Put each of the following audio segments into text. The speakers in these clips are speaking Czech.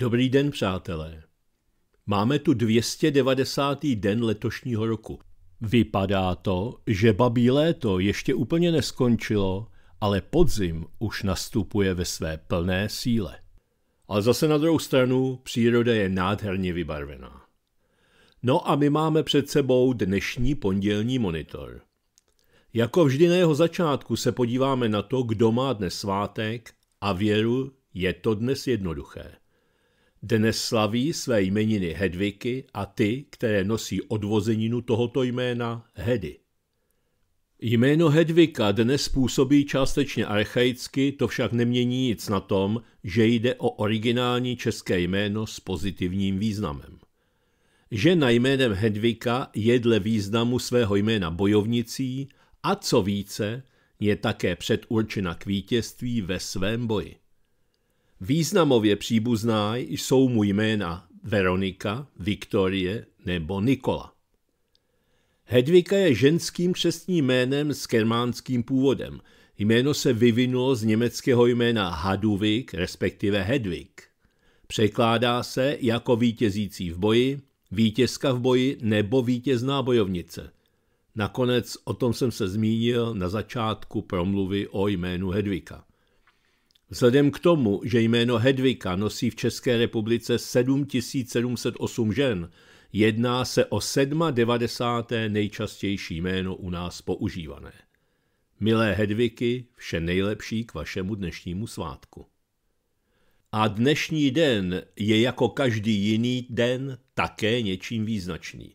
Dobrý den, přátelé. Máme tu 290. den letošního roku. Vypadá to, že babí léto ještě úplně neskončilo, ale podzim už nastupuje ve své plné síle. Ale zase na druhou stranu příroda je nádherně vybarvená. No a my máme před sebou dnešní pondělní monitor. Jako vždy na jeho začátku se podíváme na to, kdo má dnes svátek a věru je to dnes jednoduché. Dnes slaví své jmeniny Hedviky a ty, které nosí odvozeninu tohoto jména Hedy. Jméno Hedvika dnes působí částečně archaicky, to však nemění nic na tom, že jde o originální české jméno s pozitivním významem. Žena jménem Hedvika je dle významu svého jména bojovnicí a co více, je také předurčena k vítězství ve svém boji. Významově příbuzná jsou mu jména Veronika, Viktorie nebo Nikola. Hedvika je ženským křestním jménem s germánským původem. Jméno se vyvinulo z německého jména Haduvik, respektive Hedvik. Překládá se jako vítězící v boji, vítězka v boji nebo vítězná bojovnice. Nakonec o tom jsem se zmínil na začátku promluvy o jménu Hedvika. Vzhledem k tomu, že jméno Hedvika nosí v České republice 7708 žen, jedná se o 97. nejčastější jméno u nás používané. Milé Hedviky, vše nejlepší k vašemu dnešnímu svátku. A dnešní den je jako každý jiný den také něčím význačný.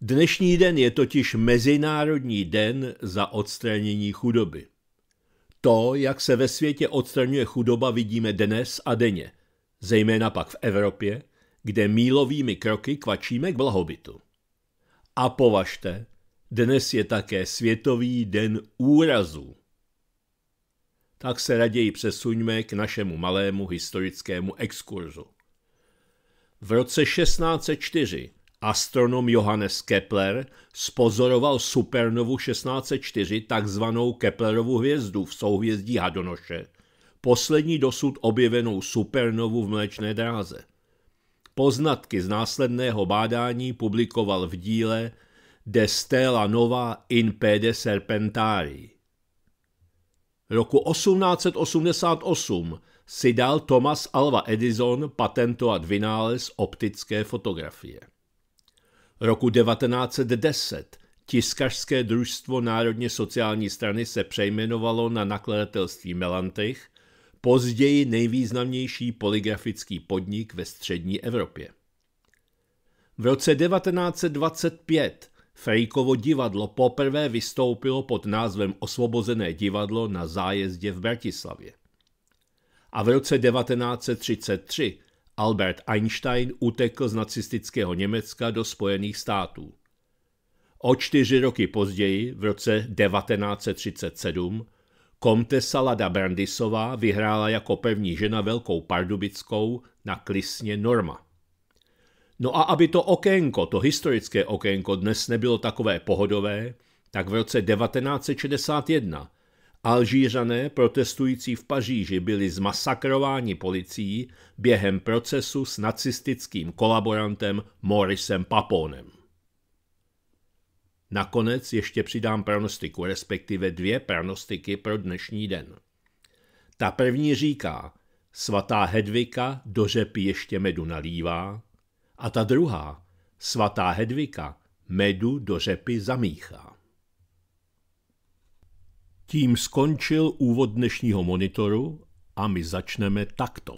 Dnešní den je totiž Mezinárodní den za odstranění chudoby. To, jak se ve světě odstraňuje chudoba, vidíme dnes a denně, zejména pak v Evropě, kde mílovými kroky kvačíme k blahobytu. A považte, dnes je také Světový den úrazů. Tak se raději přesuňme k našemu malému historickému exkurzu. V roce 1604 Astronom Johannes Kepler spozoroval supernovu 1604, takzvanou Keplerovu hvězdu v souhvězdí Hadonoše, poslední dosud objevenou supernovu v Mlečné dráze. Poznatky z následného bádání publikoval v díle De Stella Nova in Pede Serpentari. Roku 1888 si dal Thomas Alva Edison patentovat vynález optické fotografie. Roku 1910 tiskařské družstvo Národně sociální strany se přejmenovalo na nakladatelství Melantych, později nejvýznamnější poligrafický podnik ve střední Evropě. V roce 1925 Frejkovo divadlo poprvé vystoupilo pod názvem Osvobozené divadlo na zájezdě v Bratislavě. A v roce 1933 Albert Einstein utekl z nacistického Německa do Spojených států. O čtyři roky později, v roce 1937, Komtesa Lada Brandisová vyhrála jako první žena Velkou Pardubickou na Klisně Norma. No a aby to okénko, to historické okénko dnes nebylo takové pohodové, tak v roce 1961 Alžířané protestující v Paříži byli zmasakrováni policií během procesu s nacistickým kolaborantem Morisem Paponem. Nakonec ještě přidám pranostiku, respektive dvě pranostiky pro dnešní den. Ta první říká, svatá Hedvika do řepy ještě medu nalívá, a ta druhá, svatá Hedvika medu do řepy zamíchá. Tím skončil úvod dnešního monitoru a my začneme takto.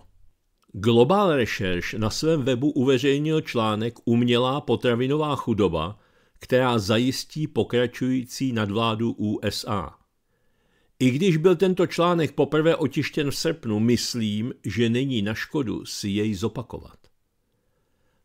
Global Research na svém webu uveřejnil článek Umělá potravinová chudoba, která zajistí pokračující nadvládu USA. I když byl tento článek poprvé otištěn v srpnu, myslím, že není na škodu si jej zopakovat.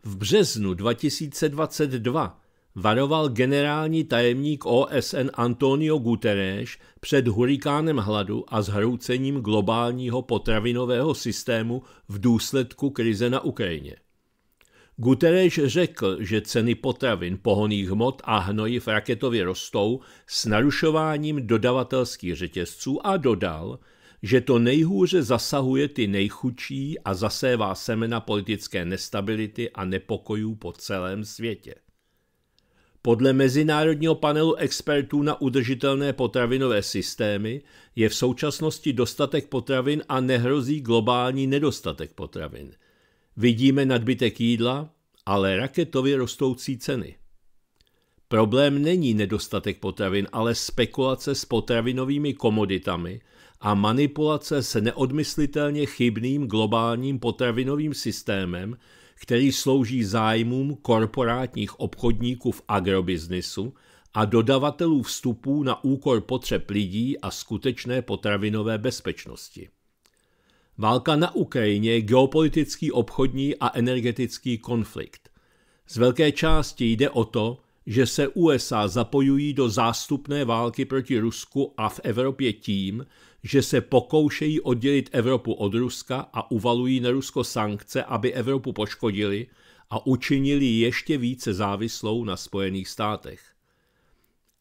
V březnu 2022 varoval generální tajemník OSN Antonio Guterres před hurikánem hladu a zhroucením globálního potravinového systému v důsledku krize na Ukrajině. Guterres řekl, že ceny potravin, pohoných hmot a hnojiv raketově rostou s narušováním dodavatelských řetězců a dodal, že to nejhůře zasahuje ty nejchudší a zasévá semena politické nestability a nepokojů po celém světě. Podle mezinárodního panelu expertů na udržitelné potravinové systémy je v současnosti dostatek potravin a nehrozí globální nedostatek potravin. Vidíme nadbytek jídla, ale raketově rostoucí ceny. Problém není nedostatek potravin, ale spekulace s potravinovými komoditami – a manipulace s neodmyslitelně chybným globálním potravinovým systémem, který slouží zájmům korporátních obchodníků v agrobiznisu a dodavatelů vstupů na úkor potřeb lidí a skutečné potravinové bezpečnosti. Válka na Ukrajině je geopolitický, obchodní a energetický konflikt. Z velké části jde o to, že se USA zapojují do zástupné války proti Rusku a v Evropě tím, že se pokoušejí oddělit Evropu od Ruska a uvalují na Rusko sankce, aby Evropu poškodili a učinili ještě více závislou na Spojených státech.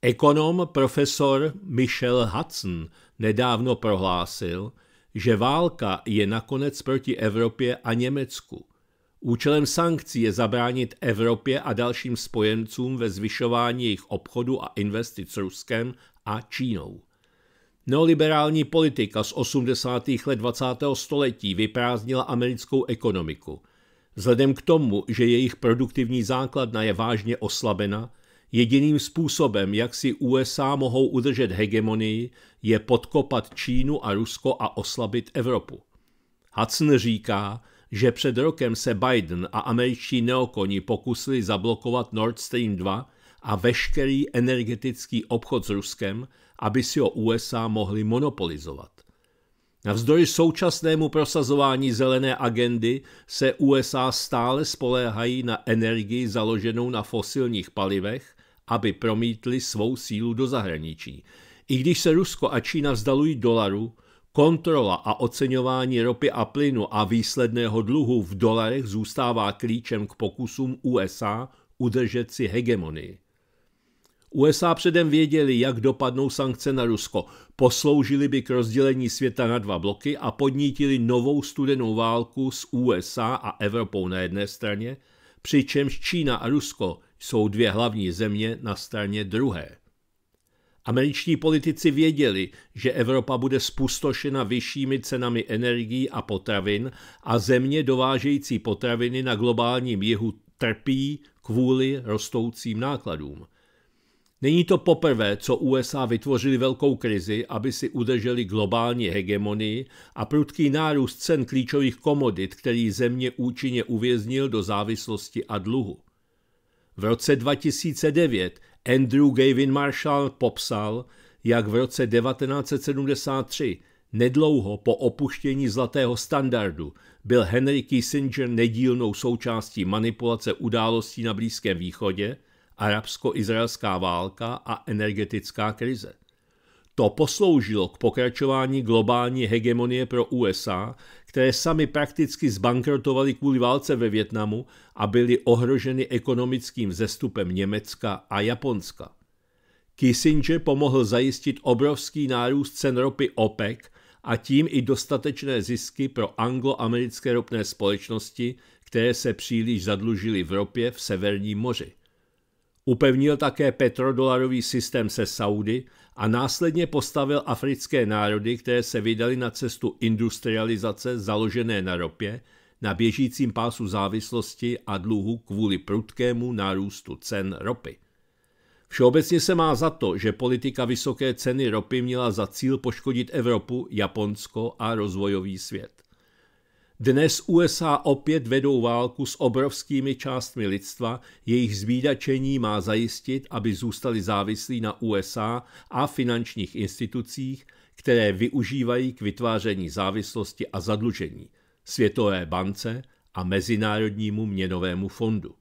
Ekonom profesor Michel Hudson nedávno prohlásil, že válka je nakonec proti Evropě a Německu. Účelem sankcí je zabránit Evropě a dalším spojencům ve zvyšování jejich obchodu a investic s Ruskem a Čínou. Neoliberální politika z 80. let 20. století vyprázdnila americkou ekonomiku. Vzhledem k tomu, že jejich produktivní základna je vážně oslabena, jediným způsobem, jak si USA mohou udržet hegemonii, je podkopat Čínu a Rusko a oslabit Evropu. Hudson říká, že před rokem se Biden a američtí neokoni pokusili zablokovat Nord Stream 2 a veškerý energetický obchod s Ruskem, aby si ho USA mohli monopolizovat. Navzdory současnému prosazování zelené agendy se USA stále spoléhají na energii založenou na fosilních palivech, aby promítli svou sílu do zahraničí. I když se Rusko a Čína vzdalují dolaru, kontrola a oceňování ropy a plynu a výsledného dluhu v dolarech zůstává klíčem k pokusům USA udržet si hegemonii. USA předem věděli, jak dopadnou sankce na Rusko. Posloužili by k rozdělení světa na dva bloky a podnítili novou studenou válku s USA a Evropou na jedné straně, přičemž Čína a Rusko jsou dvě hlavní země na straně druhé. Američtí politici věděli, že Evropa bude spustošena vyššími cenami energií a potravin a země dovážející potraviny na globálním jihu trpí kvůli rostoucím nákladům – Není to poprvé, co USA vytvořili velkou krizi, aby si udrželi globální hegemonii a prudký nárůst cen klíčových komodit, který země účinně uvěznil do závislosti a dluhu. V roce 2009 Andrew Gavin Marshall popsal, jak v roce 1973, nedlouho po opuštění zlatého standardu, byl Henry Kissinger nedílnou součástí manipulace událostí na Blízkém východě – arabsko-izraelská válka a energetická krize. To posloužilo k pokračování globální hegemonie pro USA, které sami prakticky zbankrotovali kvůli válce ve Větnamu a byly ohroženy ekonomickým zestupem Německa a Japonska. Kissinger pomohl zajistit obrovský nárůst cen ropy OPEC a tím i dostatečné zisky pro angloamerické ropné společnosti, které se příliš zadlužily v ropě v Severním moři. Upevnil také petrodolarový systém se Saudy a následně postavil africké národy, které se vydali na cestu industrializace založené na ropě, na běžícím pásu závislosti a dluhu kvůli prudkému nárůstu cen ropy. Všeobecně se má za to, že politika vysoké ceny ropy měla za cíl poškodit Evropu, Japonsko a rozvojový svět. Dnes USA opět vedou válku s obrovskými částmi lidstva, jejich zvídačení má zajistit, aby zůstali závislí na USA a finančních institucích, které využívají k vytváření závislosti a zadlužení, Světové bance a Mezinárodnímu měnovému fondu.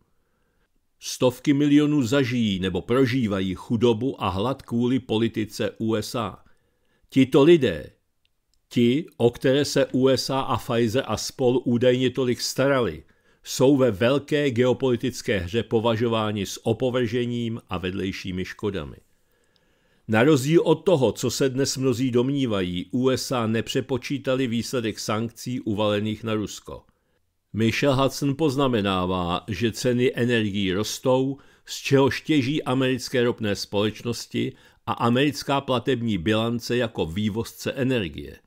Stovky milionů zažijí nebo prožívají chudobu a hlad kvůli politice USA. Tito lidé, Ti, o které se USA a Pfizer a spol údajně tolik starali, jsou ve velké geopolitické hře považováni s opovržením a vedlejšími škodami. Na rozdíl od toho, co se dnes mnozí domnívají, USA nepřepočítali výsledek sankcí uvalených na Rusko. Michel Hudson poznamenává, že ceny energií rostou, z čeho štěží americké ropné společnosti a americká platební bilance jako vývozce energie –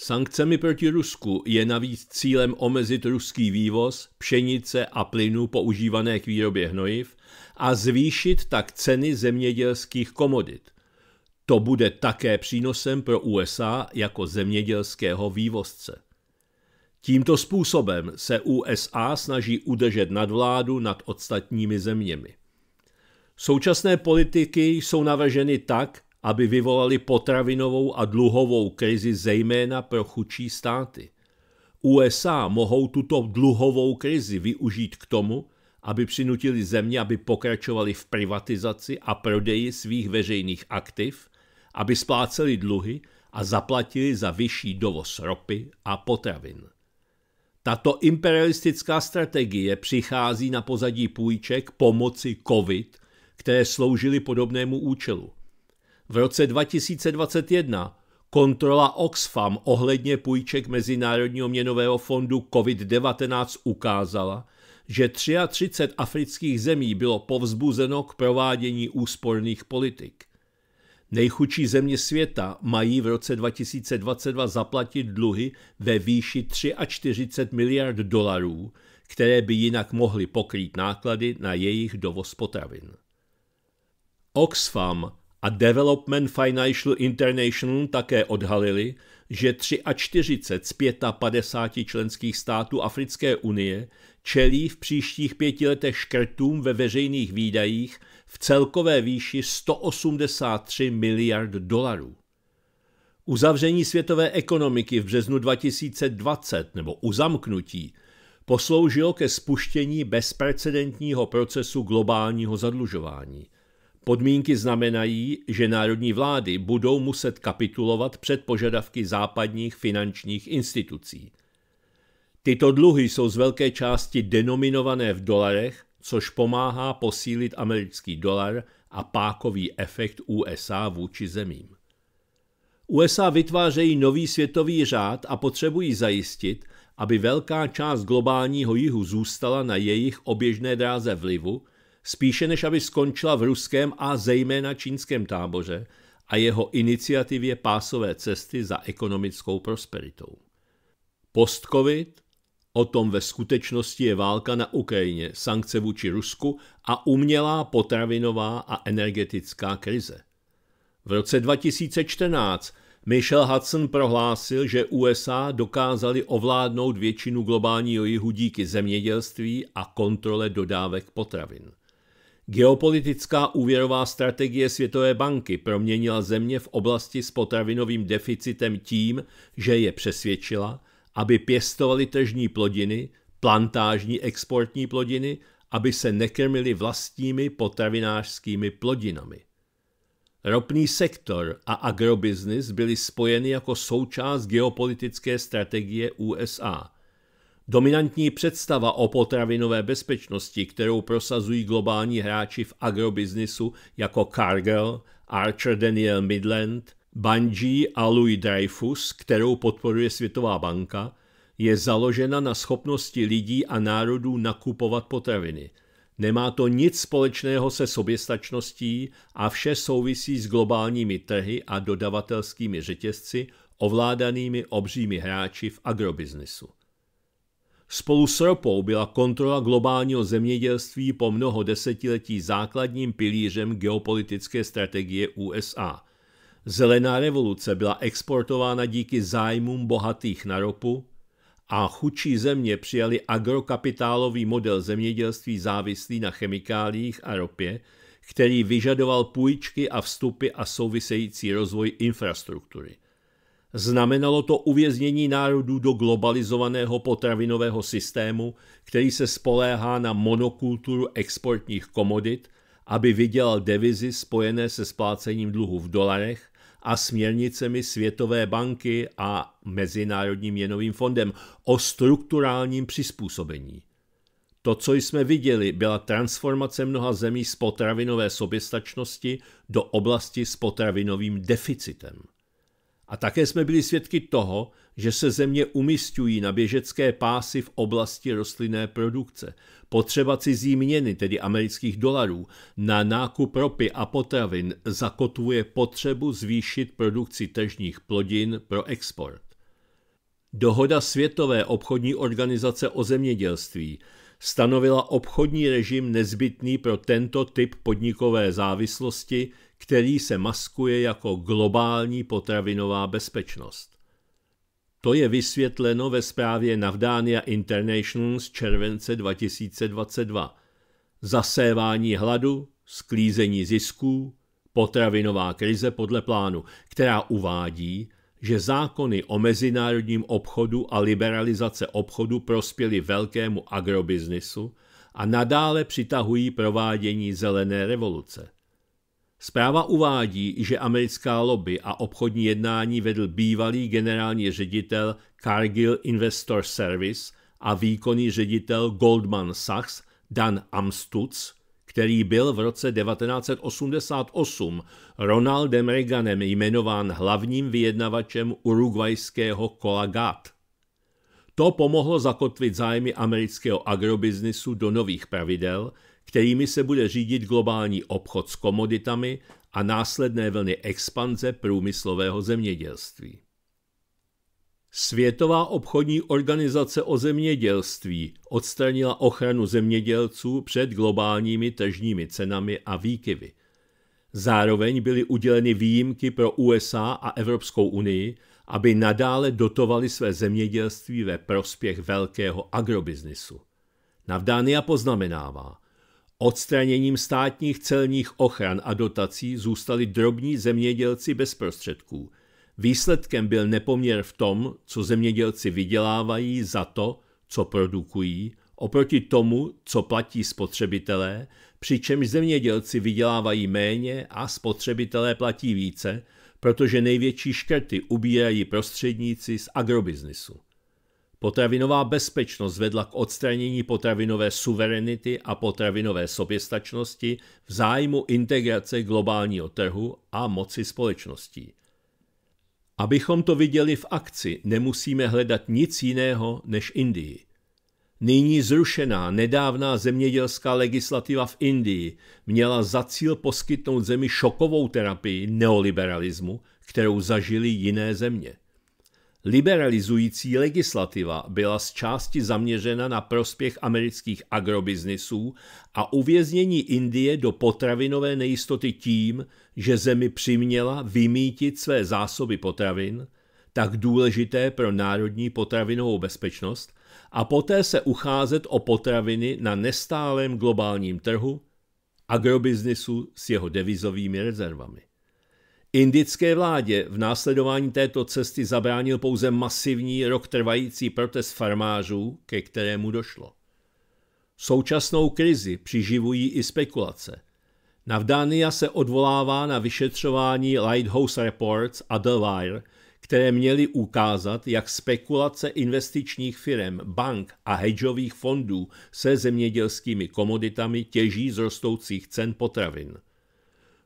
Sankcemi proti Rusku je navíc cílem omezit ruský vývoz pšenice a plynu používané k výrobě hnojiv a zvýšit tak ceny zemědělských komodit. To bude také přínosem pro USA jako zemědělského vývozce. Tímto způsobem se USA snaží udržet nadvládu nad ostatními zeměmi. Současné politiky jsou navrženy tak, aby vyvolali potravinovou a dluhovou krizi zejména pro chudší státy. USA mohou tuto dluhovou krizi využít k tomu, aby přinutili země, aby pokračovali v privatizaci a prodeji svých veřejných aktiv, aby spláceli dluhy a zaplatili za vyšší dovoz ropy a potravin. Tato imperialistická strategie přichází na pozadí půjček pomoci COVID, které sloužily podobnému účelu. V roce 2021 kontrola Oxfam ohledně půjček Mezinárodního měnového fondu COVID-19 ukázala, že 33 afrických zemí bylo povzbuzeno k provádění úsporných politik. Nejchudší země světa mají v roce 2022 zaplatit dluhy ve výši 43 miliard dolarů, které by jinak mohly pokrýt náklady na jejich dovoz potravin. Oxfam a Development Financial International také odhalili, že 43 z 55 členských států Africké unie čelí v příštích pěti letech škrtům ve veřejných výdajích v celkové výši 183 miliard dolarů. Uzavření světové ekonomiky v březnu 2020 nebo uzamknutí posloužilo ke spuštění bezprecedentního procesu globálního zadlužování – Podmínky znamenají, že národní vlády budou muset kapitulovat před požadavky západních finančních institucí. Tyto dluhy jsou z velké části denominované v dolarech, což pomáhá posílit americký dolar a pákový efekt USA vůči zemím. USA vytvářejí nový světový řád a potřebují zajistit, aby velká část globálního jihu zůstala na jejich oběžné dráze vlivu spíše než aby skončila v ruském a zejména čínském táboře a jeho iniciativě pásové cesty za ekonomickou prosperitou. Post-covid, o tom ve skutečnosti je válka na Ukrajině, sankce vůči Rusku a umělá potravinová a energetická krize. V roce 2014 Michel Hudson prohlásil, že USA dokázali ovládnout většinu globálního jihu díky zemědělství a kontrole dodávek potravin. Geopolitická úvěrová strategie Světové banky proměnila země v oblasti s potravinovým deficitem tím, že je přesvědčila, aby pěstovali tržní plodiny, plantážní exportní plodiny, aby se nekrmili vlastními potravinářskými plodinami. Ropný sektor a agrobiznis byly spojeny jako součást geopolitické strategie USA – Dominantní představa o potravinové bezpečnosti, kterou prosazují globální hráči v agrobiznisu jako Cargill, Archer Daniel Midland, Bungie a Louis Dreyfus, kterou podporuje Světová banka, je založena na schopnosti lidí a národů nakupovat potraviny. Nemá to nic společného se soběstačností a vše souvisí s globálními trhy a dodavatelskými řetězci ovládanými obřími hráči v agrobiznisu. Spolu s ropou byla kontrola globálního zemědělství po mnoho desetiletí základním pilířem geopolitické strategie USA. Zelená revoluce byla exportována díky zájmům bohatých na ropu a chudší země přijali agrokapitálový model zemědělství závislý na chemikáliích a ropě, který vyžadoval půjčky a vstupy a související rozvoj infrastruktury – Znamenalo to uvěznění národů do globalizovaného potravinového systému, který se spoléhá na monokulturu exportních komodit, aby vydělal devizy spojené se splácením dluhu v dolarech a směrnicemi Světové banky a Mezinárodním měnovým fondem o strukturálním přizpůsobení. To, co jsme viděli, byla transformace mnoha zemí z potravinové soběstačnosti do oblasti s potravinovým deficitem. A také jsme byli svědky toho, že se země umistují na běžecké pásy v oblasti rostlinné produkce. Potřeba cizí měny, tedy amerických dolarů, na nákup ropy a potravin zakotvuje potřebu zvýšit produkci tržních plodin pro export. Dohoda Světové obchodní organizace o zemědělství stanovila obchodní režim nezbytný pro tento typ podnikové závislosti, který se maskuje jako globální potravinová bezpečnost. To je vysvětleno ve zprávě Navdánia International z července 2022. Zasévání hladu, sklízení zisků, potravinová krize podle plánu, která uvádí, že zákony o mezinárodním obchodu a liberalizace obchodu prospěly velkému agrobiznisu a nadále přitahují provádění zelené revoluce. Zpráva uvádí, že americká lobby a obchodní jednání vedl bývalý generální ředitel Cargill Investor Service a výkonný ředitel Goldman Sachs Dan Amstutz, který byl v roce 1988 Ronaldem Reaganem jmenován hlavním vyjednavačem urugvajského Kolagat. To pomohlo zakotvit zájmy amerického agrobiznisu do nových pravidel – kterými se bude řídit globální obchod s komoditami a následné vlny expanze průmyslového zemědělství. Světová obchodní organizace o zemědělství odstranila ochranu zemědělců před globálními tržními cenami a výkyvy. Zároveň byly uděleny výjimky pro USA a Evropskou unii, aby nadále dotovali své zemědělství ve prospěch velkého agrobiznisu. Navdánia poznamenává – Odstraněním státních celních ochran a dotací zůstali drobní zemědělci bez prostředků. Výsledkem byl nepoměr v tom, co zemědělci vydělávají za to, co produkují, oproti tomu, co platí spotřebitelé, přičemž zemědělci vydělávají méně a spotřebitelé platí více, protože největší škrty ubírají prostředníci z agrobiznisu. Potravinová bezpečnost vedla k odstranění potravinové suverenity a potravinové soběstačnosti v zájmu integrace globálního trhu a moci společností. Abychom to viděli v akci, nemusíme hledat nic jiného než Indii. Nyní zrušená nedávná zemědělská legislativa v Indii měla za cíl poskytnout zemi šokovou terapii neoliberalismu, kterou zažili jiné země. Liberalizující legislativa byla z části zaměřena na prospěch amerických agrobiznisů a uvěznění Indie do potravinové nejistoty tím, že zemi přiměla vymítit své zásoby potravin, tak důležité pro národní potravinovou bezpečnost, a poté se ucházet o potraviny na nestálém globálním trhu agrobiznisu s jeho devizovými rezervami. Indické vládě v následování této cesty zabránil pouze masivní rok trvající protest farmářů, ke kterému došlo. Současnou krizi přiživují i spekulace. Navdánia se odvolává na vyšetřování Lighthouse Reports a The Wire, které měly ukázat, jak spekulace investičních firm, bank a hedžových fondů se zemědělskými komoditami těží z rostoucích cen potravin –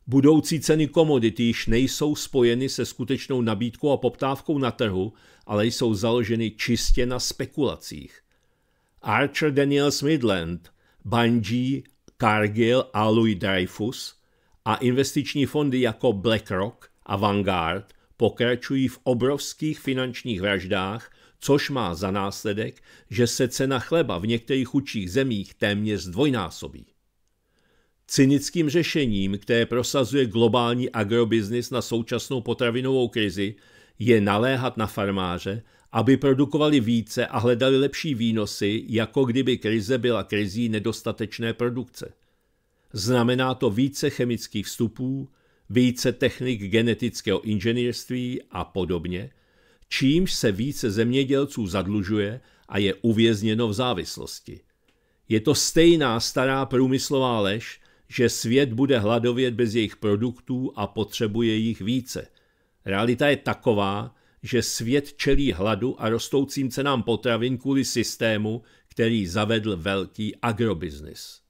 Budoucí ceny komodity již nejsou spojeny se skutečnou nabídkou a poptávkou na trhu, ale jsou založeny čistě na spekulacích. Archer Daniels Midland, Bungie, Cargill a Louis Dreyfus a investiční fondy jako BlackRock a Vanguard pokračují v obrovských finančních vraždách, což má za následek, že se cena chleba v některých chudších zemích téměř zdvojnásobí cynickým řešením, které prosazuje globální agrobiznis na současnou potravinovou krizi, je naléhat na farmáře, aby produkovali více a hledali lepší výnosy, jako kdyby krize byla krizí nedostatečné produkce. Znamená to více chemických vstupů, více technik genetického inženýrství a podobně, čímž se více zemědělců zadlužuje a je uvězněno v závislosti. Je to stejná stará průmyslová lež, že svět bude hladovět bez jejich produktů a potřebuje jich více. Realita je taková, že svět čelí hladu a rostoucím cenám potravin kvůli systému, který zavedl velký agrobiznis.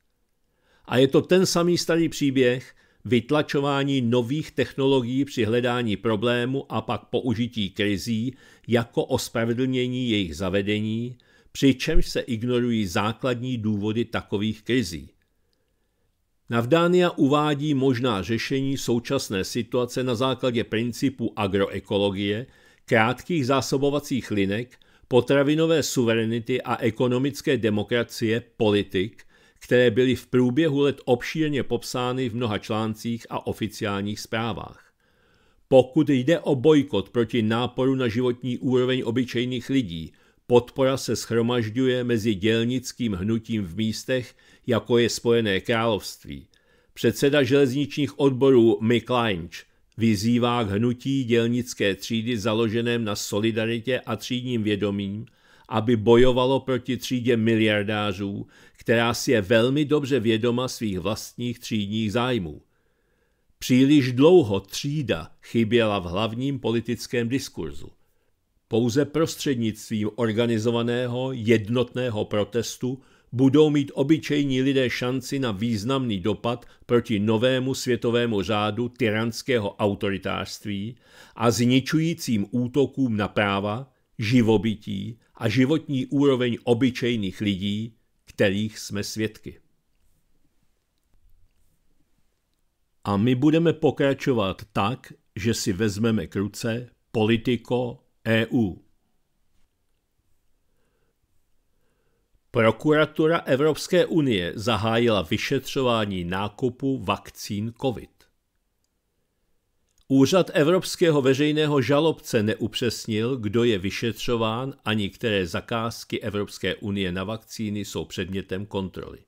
A je to ten samý starý příběh, vytlačování nových technologií při hledání problému a pak použití krizí jako ospravedlnění jejich zavedení, přičemž se ignorují základní důvody takových krizí. Navdánia uvádí možná řešení současné situace na základě principu agroekologie, krátkých zásobovacích linek, potravinové suverenity a ekonomické demokracie politik, které byly v průběhu let obšírně popsány v mnoha článcích a oficiálních zprávách. Pokud jde o bojkot proti náporu na životní úroveň obyčejných lidí, Podpora se schromažďuje mezi dělnickým hnutím v místech, jako je Spojené království. Předseda železničních odborů Mick Lynch vyzývá k hnutí dělnické třídy založeném na solidaritě a třídním vědomím, aby bojovalo proti třídě miliardářů, která si je velmi dobře vědoma svých vlastních třídních zájmů. Příliš dlouho třída chyběla v hlavním politickém diskurzu. Pouze prostřednictvím organizovaného jednotného protestu budou mít obyčejní lidé šanci na významný dopad proti novému světovému řádu tyranského autoritářství a zničujícím útokům na práva, živobytí a životní úroveň obyčejných lidí, kterých jsme svědky. A my budeme pokračovat tak, že si vezmeme k ruce politiko, EU. Prokuratura Evropské unie zahájila vyšetřování nákupu vakcín COVID. Úřad Evropského veřejného žalobce neupřesnil, kdo je vyšetřován ani které zakázky Evropské unie na vakcíny jsou předmětem kontroly.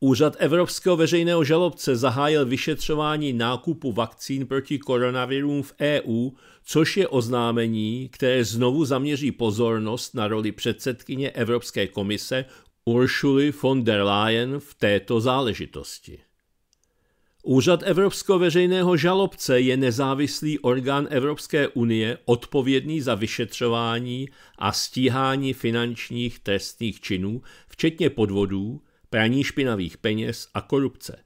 Úřad Evropského veřejného žalobce zahájil vyšetřování nákupu vakcín proti koronavirům v EU což je oznámení, které znovu zaměří pozornost na roli předsedkyně Evropské komise Uršuly von der Leyen v této záležitosti. Úřad Evropského veřejného žalobce je nezávislý orgán Evropské unie odpovědný za vyšetřování a stíhání finančních trestných činů, včetně podvodů, praní špinavých peněz a korupce.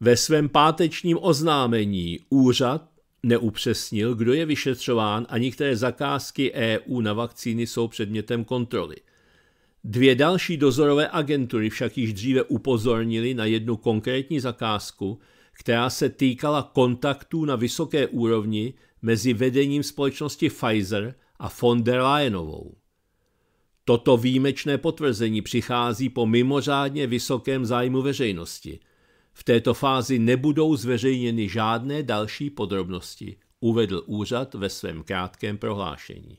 Ve svém pátečním oznámení úřad neupřesnil, kdo je vyšetřován a některé zakázky EU na vakcíny jsou předmětem kontroly. Dvě další dozorové agentury však již dříve upozornili na jednu konkrétní zakázku, která se týkala kontaktů na vysoké úrovni mezi vedením společnosti Pfizer a von der Leyenovou. Toto výjimečné potvrzení přichází po mimořádně vysokém zájmu veřejnosti – v této fázi nebudou zveřejněny žádné další podrobnosti, uvedl úřad ve svém krátkém prohlášení.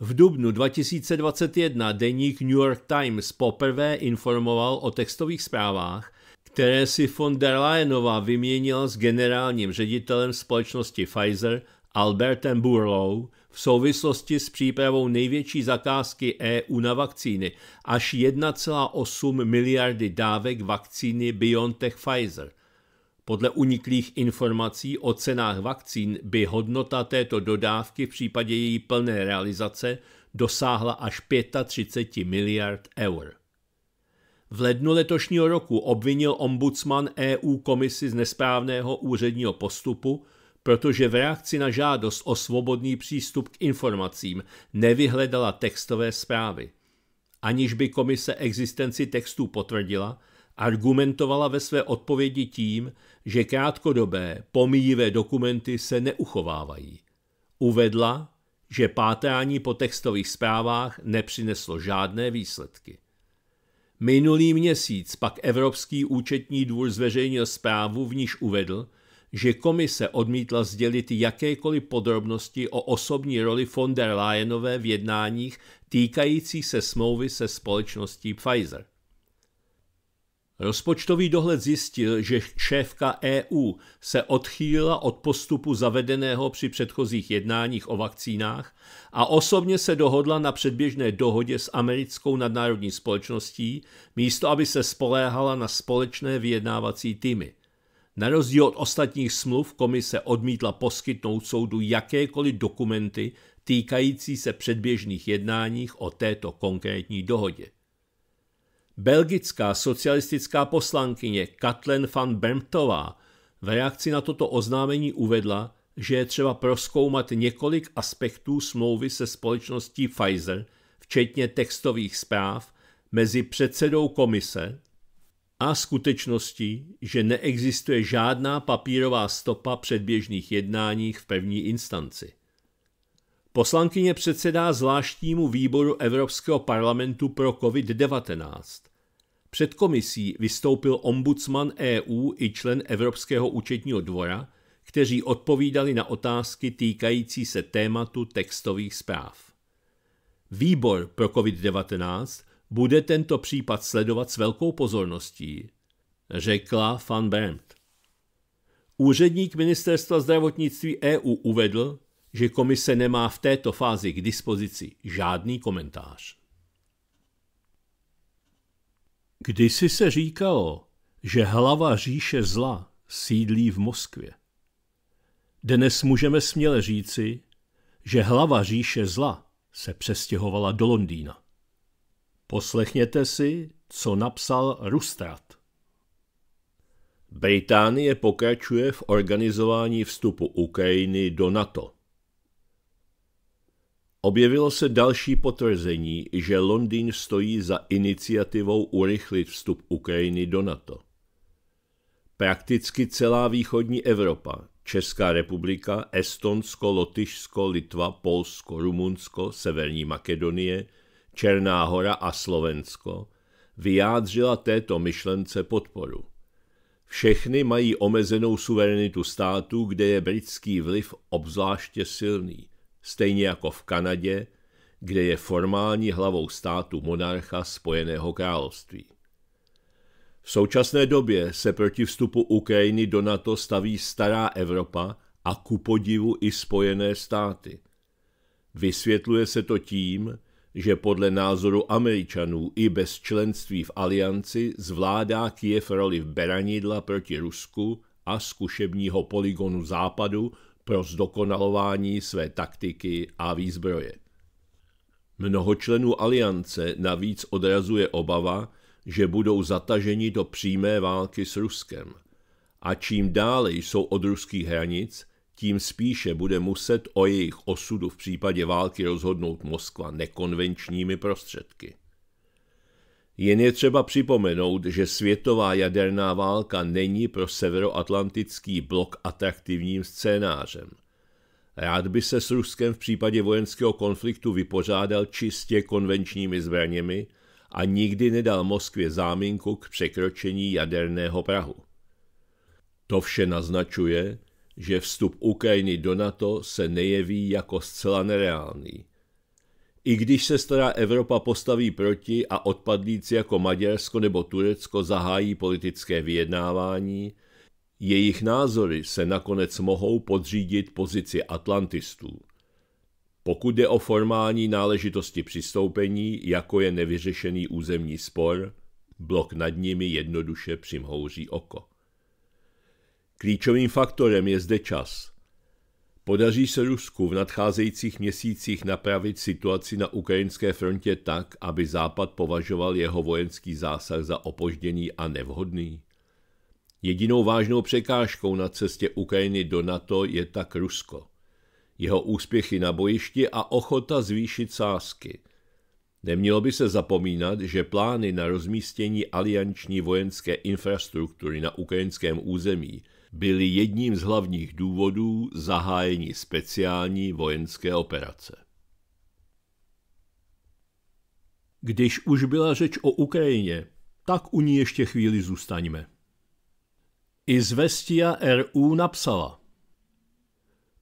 V dubnu 2021 deník New York Times poprvé informoval o textových zprávách, které si von der Leyenová vyměnila s generálním ředitelem společnosti Pfizer Albertem Burlow v souvislosti s přípravou největší zakázky EU na vakcíny až 1,8 miliardy dávek vakcíny BioNTech Pfizer. Podle uniklých informací o cenách vakcín by hodnota této dodávky v případě její plné realizace dosáhla až 35 miliard eur. V lednu letošního roku obvinil ombudsman EU komisi z nesprávného úředního postupu, protože v reakci na žádost o svobodný přístup k informacím nevyhledala textové zprávy. Aniž by komise existenci textů potvrdila, argumentovala ve své odpovědi tím, že krátkodobé, pomíjivé dokumenty se neuchovávají. Uvedla, že pátrání po textových zprávách nepřineslo žádné výsledky. Minulý měsíc pak Evropský účetní dvůr zveřejnil zprávu, v níž uvedl, že komise odmítla sdělit jakékoliv podrobnosti o osobní roli von der Leyenové v jednáních týkající se smlouvy se společností Pfizer. Rozpočtový dohled zjistil, že šéfka EU se odchýlila od postupu zavedeného při předchozích jednáních o vakcínách a osobně se dohodla na předběžné dohodě s americkou nadnárodní společností, místo aby se spoléhala na společné vyjednávací týmy. Na rozdíl od ostatních smluv komise odmítla poskytnout soudu jakékoliv dokumenty týkající se předběžných jednáních o této konkrétní dohodě. Belgická socialistická poslankyně Katlen van Bremtová v reakci na toto oznámení uvedla, že je třeba proskoumat několik aspektů smlouvy se společností Pfizer, včetně textových zpráv, mezi předsedou komise, a skutečnosti, že neexistuje žádná papírová stopa předběžných jednáních v první instanci. Poslankyně předsedá zvláštnímu výboru Evropského parlamentu pro COVID-19. Před komisí vystoupil ombudsman EU i člen Evropského účetního dvora, kteří odpovídali na otázky týkající se tématu textových zpráv. Výbor pro COVID-19 bude tento případ sledovat s velkou pozorností, řekla van Bernd. Úředník Ministerstva zdravotnictví EU uvedl, že komise nemá v této fázi k dispozici žádný komentář. Kdysi se říkalo, že hlava říše zla sídlí v Moskvě. Dnes můžeme směle říci, že hlava říše zla se přestěhovala do Londýna. Poslechněte si, co napsal Rustrat. Británie pokračuje v organizování vstupu Ukrajiny do NATO. Objevilo se další potvrzení, že Londýn stojí za iniciativou urychlit vstup Ukrajiny do NATO. Prakticky celá východní Evropa, Česká republika, Estonsko, Lotyšsko, Litva, Polsko, Rumunsko, Severní Makedonie – Černá hora a Slovensko, vyjádřila této myšlence podporu. Všechny mají omezenou suverenitu států, kde je britský vliv obzvláště silný, stejně jako v Kanadě, kde je formální hlavou státu monarcha Spojeného království. V současné době se proti vstupu Ukrajiny do NATO staví stará Evropa a ku podivu i Spojené státy. Vysvětluje se to tím, že podle názoru Američanů i bez členství v alianci zvládá Kiev roli v beranidla proti Rusku a zkušebního poligonu západu pro zdokonalování své taktiky a výzbroje. Mnoho členů aliance navíc odrazuje obava, že budou zataženi do přímé války s Ruskem. A čím dále jsou od ruských hranic, tím spíše bude muset o jejich osudu v případě války rozhodnout Moskva nekonvenčními prostředky. Jen je třeba připomenout, že světová jaderná válka není pro severoatlantický blok atraktivním scénářem. Rád by se s Ruskem v případě vojenského konfliktu vypořádal čistě konvenčními zbraněmi a nikdy nedal Moskvě záminku k překročení jaderného Prahu. To vše naznačuje, že vstup Ukrajiny do NATO se nejeví jako zcela nereálný. I když se stará Evropa postaví proti a odpadlíci jako Maďarsko nebo Turecko zahájí politické vyjednávání, jejich názory se nakonec mohou podřídit pozici atlantistů. Pokud jde o formální náležitosti přistoupení, jako je nevyřešený územní spor, blok nad nimi jednoduše přimhouří oko. Klíčovým faktorem je zde čas. Podaří se Rusku v nadcházejících měsících napravit situaci na ukrajinské frontě tak, aby Západ považoval jeho vojenský zásah za opožděný a nevhodný? Jedinou vážnou překážkou na cestě Ukrajiny do NATO je tak Rusko. Jeho úspěchy na bojišti a ochota zvýšit sásky. Nemělo by se zapomínat, že plány na rozmístění alianční vojenské infrastruktury na ukrajinském území – byly jedním z hlavních důvodů zahájení speciální vojenské operace. Když už byla řeč o Ukrajině, tak u ní ještě chvíli zůstaňme. Izvestia RU napsala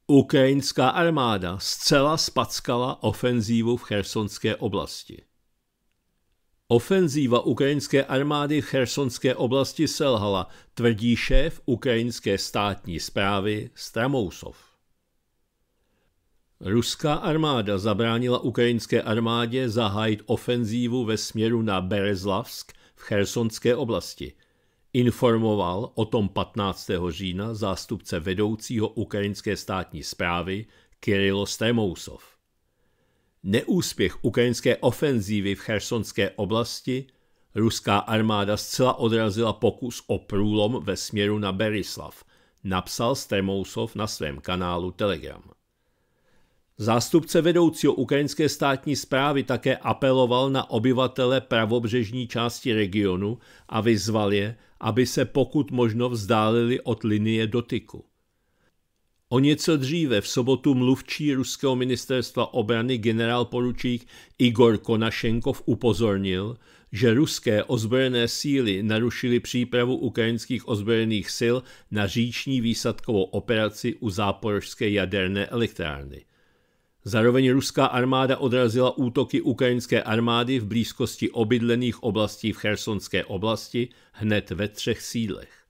Ukrajinská armáda zcela spackala ofenzívu v chersonské oblasti. Ofenzíva ukrajinské armády v chersonské oblasti selhala, tvrdí šéf ukrajinské státní zprávy Stramousov. Ruská armáda zabránila ukrajinské armádě zahájit ofenzívu ve směru na Berezlavsk v chersonské oblasti. Informoval o tom 15. října zástupce vedoucího ukrajinské státní zprávy Kirilo Stremousov. Neúspěch ukrajinské ofenzívy v chersonské oblasti ruská armáda zcela odrazila pokus o průlom ve směru na Berislav, napsal Stremousov na svém kanálu Telegram. Zástupce vedoucího ukrajinské státní zprávy také apeloval na obyvatele pravobřežní části regionu a vyzval je, aby se pokud možno vzdálili od linie dotyku. O něco dříve v sobotu mluvčí ruského ministerstva obrany generál poručík Igor Konašenkov upozornil, že ruské ozbrojené síly narušily přípravu ukrajinských ozbrojených sil na říční výsadkovou operaci u záporožské jaderné elektrárny. Zároveň ruská armáda odrazila útoky ukrajinské armády v blízkosti obydlených oblastí v Chersonské oblasti hned ve třech sídlech.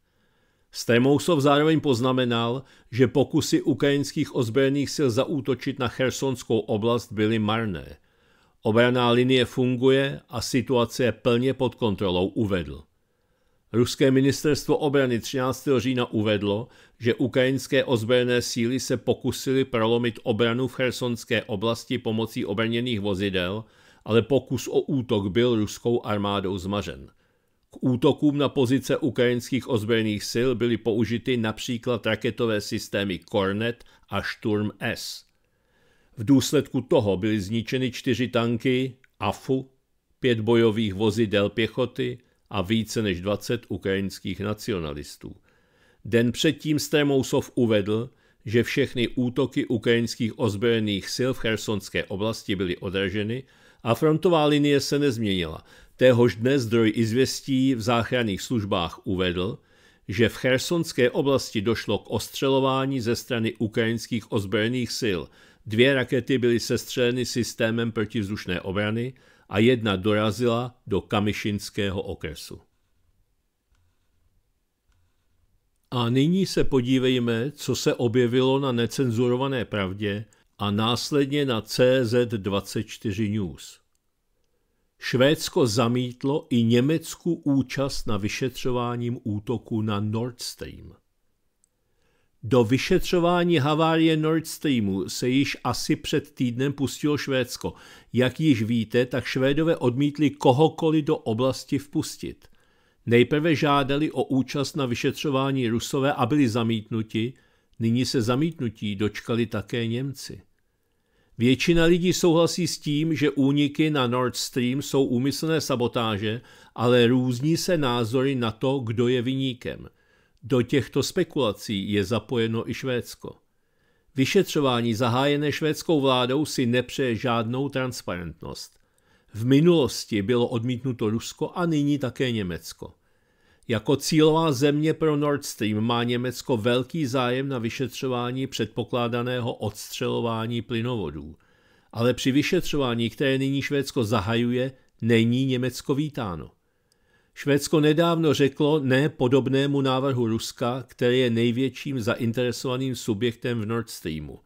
Stremousov zároveň poznamenal, že pokusy ukrajinských ozbrojených sil zaútočit na chersonskou oblast byly marné. Obraná linie funguje a situace je plně pod kontrolou, uvedl. Ruské ministerstvo obrany 13. října uvedlo, že ukrajinské ozbrojené síly se pokusily prolomit obranu v chersonské oblasti pomocí obrněných vozidel, ale pokus o útok byl ruskou armádou zmařen útokům na pozice ukrajinských ozbrojených sil byly použity například raketové systémy Cornet a Sturm S. V důsledku toho byly zničeny čtyři tanky, AFU, pět bojových vozidel pěchoty a více než 20 ukrajinských nacionalistů. Den předtím Stremousov uvedl, že všechny útoky ukrajinských ozbrojených sil v chersonské oblasti byly odraženy a frontová linie se nezměnila, Téhož dne zdroj izvěstí v záchranných službách uvedl, že v chersonské oblasti došlo k ostřelování ze strany ukrajinských ozbrojených sil. Dvě rakety byly sestřeleny systémem protivzdušné obrany a jedna dorazila do Kamišinského okresu. A nyní se podívejme, co se objevilo na necenzurované pravdě a následně na CZ24 News. Švédsko zamítlo i německou účast na vyšetřováním útoku na Nord Stream. Do vyšetřování havárie Nord Streamu se již asi před týdnem pustilo Švédsko. Jak již víte, tak Švédové odmítli kohokoliv do oblasti vpustit. Nejprve žádali o účast na vyšetřování Rusové a byli zamítnuti, nyní se zamítnutí dočkali také Němci. Většina lidí souhlasí s tím, že úniky na Nord Stream jsou úmyslné sabotáže, ale různí se názory na to, kdo je viníkem. Do těchto spekulací je zapojeno i Švédsko. Vyšetřování zahájené švédskou vládou si nepřeje žádnou transparentnost. V minulosti bylo odmítnuto Rusko a nyní také Německo. Jako cílová země pro Nord Stream má Německo velký zájem na vyšetřování předpokládaného odstřelování plynovodů. Ale při vyšetřování, které nyní Švédsko zahajuje, není Německo vítáno. Švédsko nedávno řeklo ne podobnému návrhu Ruska, který je největším zainteresovaným subjektem v Nord Streamu.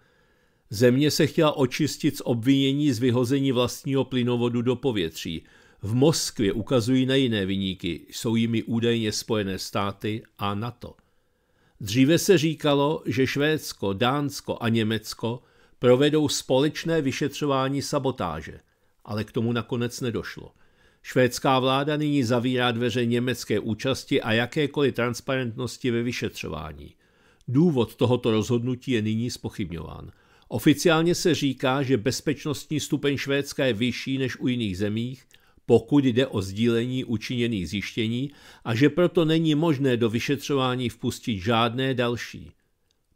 Země se chtěla očistit z obvinění z vyhození vlastního plynovodu do povětří – v Moskvě ukazují na jiné vyníky, jsou jimi údajně Spojené státy a NATO. Dříve se říkalo, že Švédsko, Dánsko a Německo provedou společné vyšetřování sabotáže, ale k tomu nakonec nedošlo. Švédská vláda nyní zavírá dveře německé účasti a jakékoliv transparentnosti ve vyšetřování. Důvod tohoto rozhodnutí je nyní spochybňován. Oficiálně se říká, že bezpečnostní stupeň Švédska je vyšší než u jiných zemích, pokud jde o sdílení učiněných zjištění a že proto není možné do vyšetřování vpustit žádné další.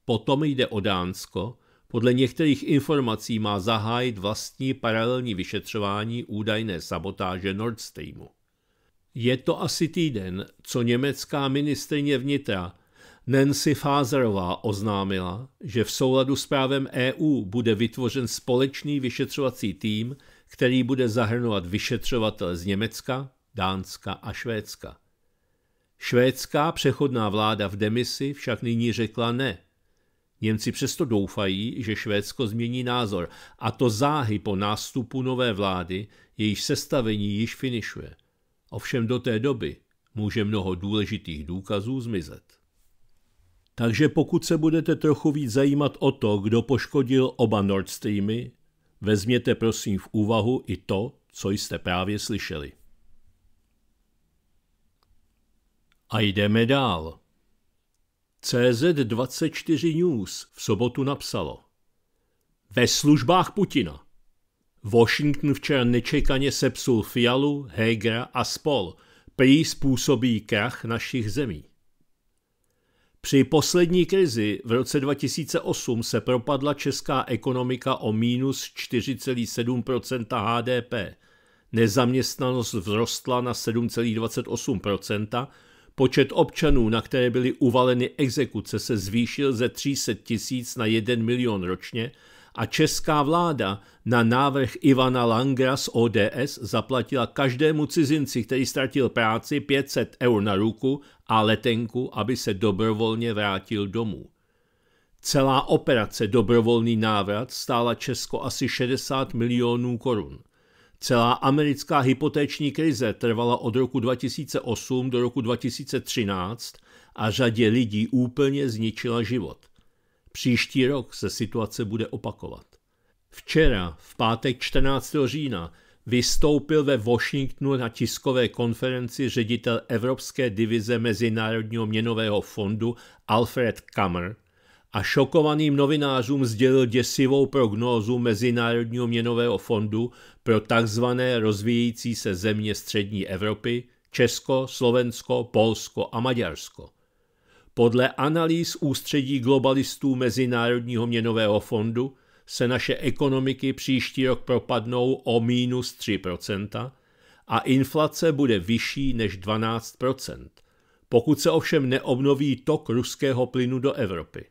Potom jde o Dánsko, podle některých informací má zahájit vlastní paralelní vyšetřování údajné sabotáže Nord Streamu. Je to asi týden, co německá ministrině vnitra Nancy Fázerová oznámila, že v souladu s právem EU bude vytvořen společný vyšetřovací tým, který bude zahrnovat vyšetřovatele z Německa, Dánska a Švédska. Švédská přechodná vláda v demisi však nyní řekla ne. Němci přesto doufají, že Švédsko změní názor, a to záhy po nástupu nové vlády, jejíž sestavení již finišuje. Ovšem do té doby může mnoho důležitých důkazů zmizet. Takže pokud se budete trochu víc zajímat o to, kdo poškodil oba Nord Streamy, Vezměte prosím v úvahu i to, co jste právě slyšeli. A jdeme dál. CZ24 News v sobotu napsalo Ve službách Putina. Washington včera nečekaně sepsul Fialu, Hegra a spol. Prý způsobí krach našich zemí. Při poslední krizi v roce 2008 se propadla česká ekonomika o minus 4,7 HDP. Nezaměstnanost vzrostla na 7,28 počet občanů, na které byly uvaleny exekuce, se zvýšil ze 300 tisíc na 1 milion ročně a česká vláda na návrh Ivana Langra z ODS zaplatila každému cizinci, který ztratil práci, 500 eur na ruku a letenku, aby se dobrovolně vrátil domů. Celá operace Dobrovolný návrat stála Česko asi 60 milionů korun. Celá americká hypotéční krize trvala od roku 2008 do roku 2013 a řadě lidí úplně zničila život. Příští rok se situace bude opakovat. Včera, v pátek 14. října, vystoupil ve Washingtonu na tiskové konferenci ředitel Evropské divize Mezinárodního měnového fondu Alfred Kammer a šokovaným novinářům sdělil děsivou prognózu Mezinárodního měnového fondu pro tzv. rozvíjící se země střední Evropy Česko, Slovensko, Polsko a Maďarsko. Podle analýz ústředí globalistů Mezinárodního měnového fondu se naše ekonomiky příští rok propadnou o minus 3% a inflace bude vyšší než 12%, pokud se ovšem neobnoví tok ruského plynu do Evropy.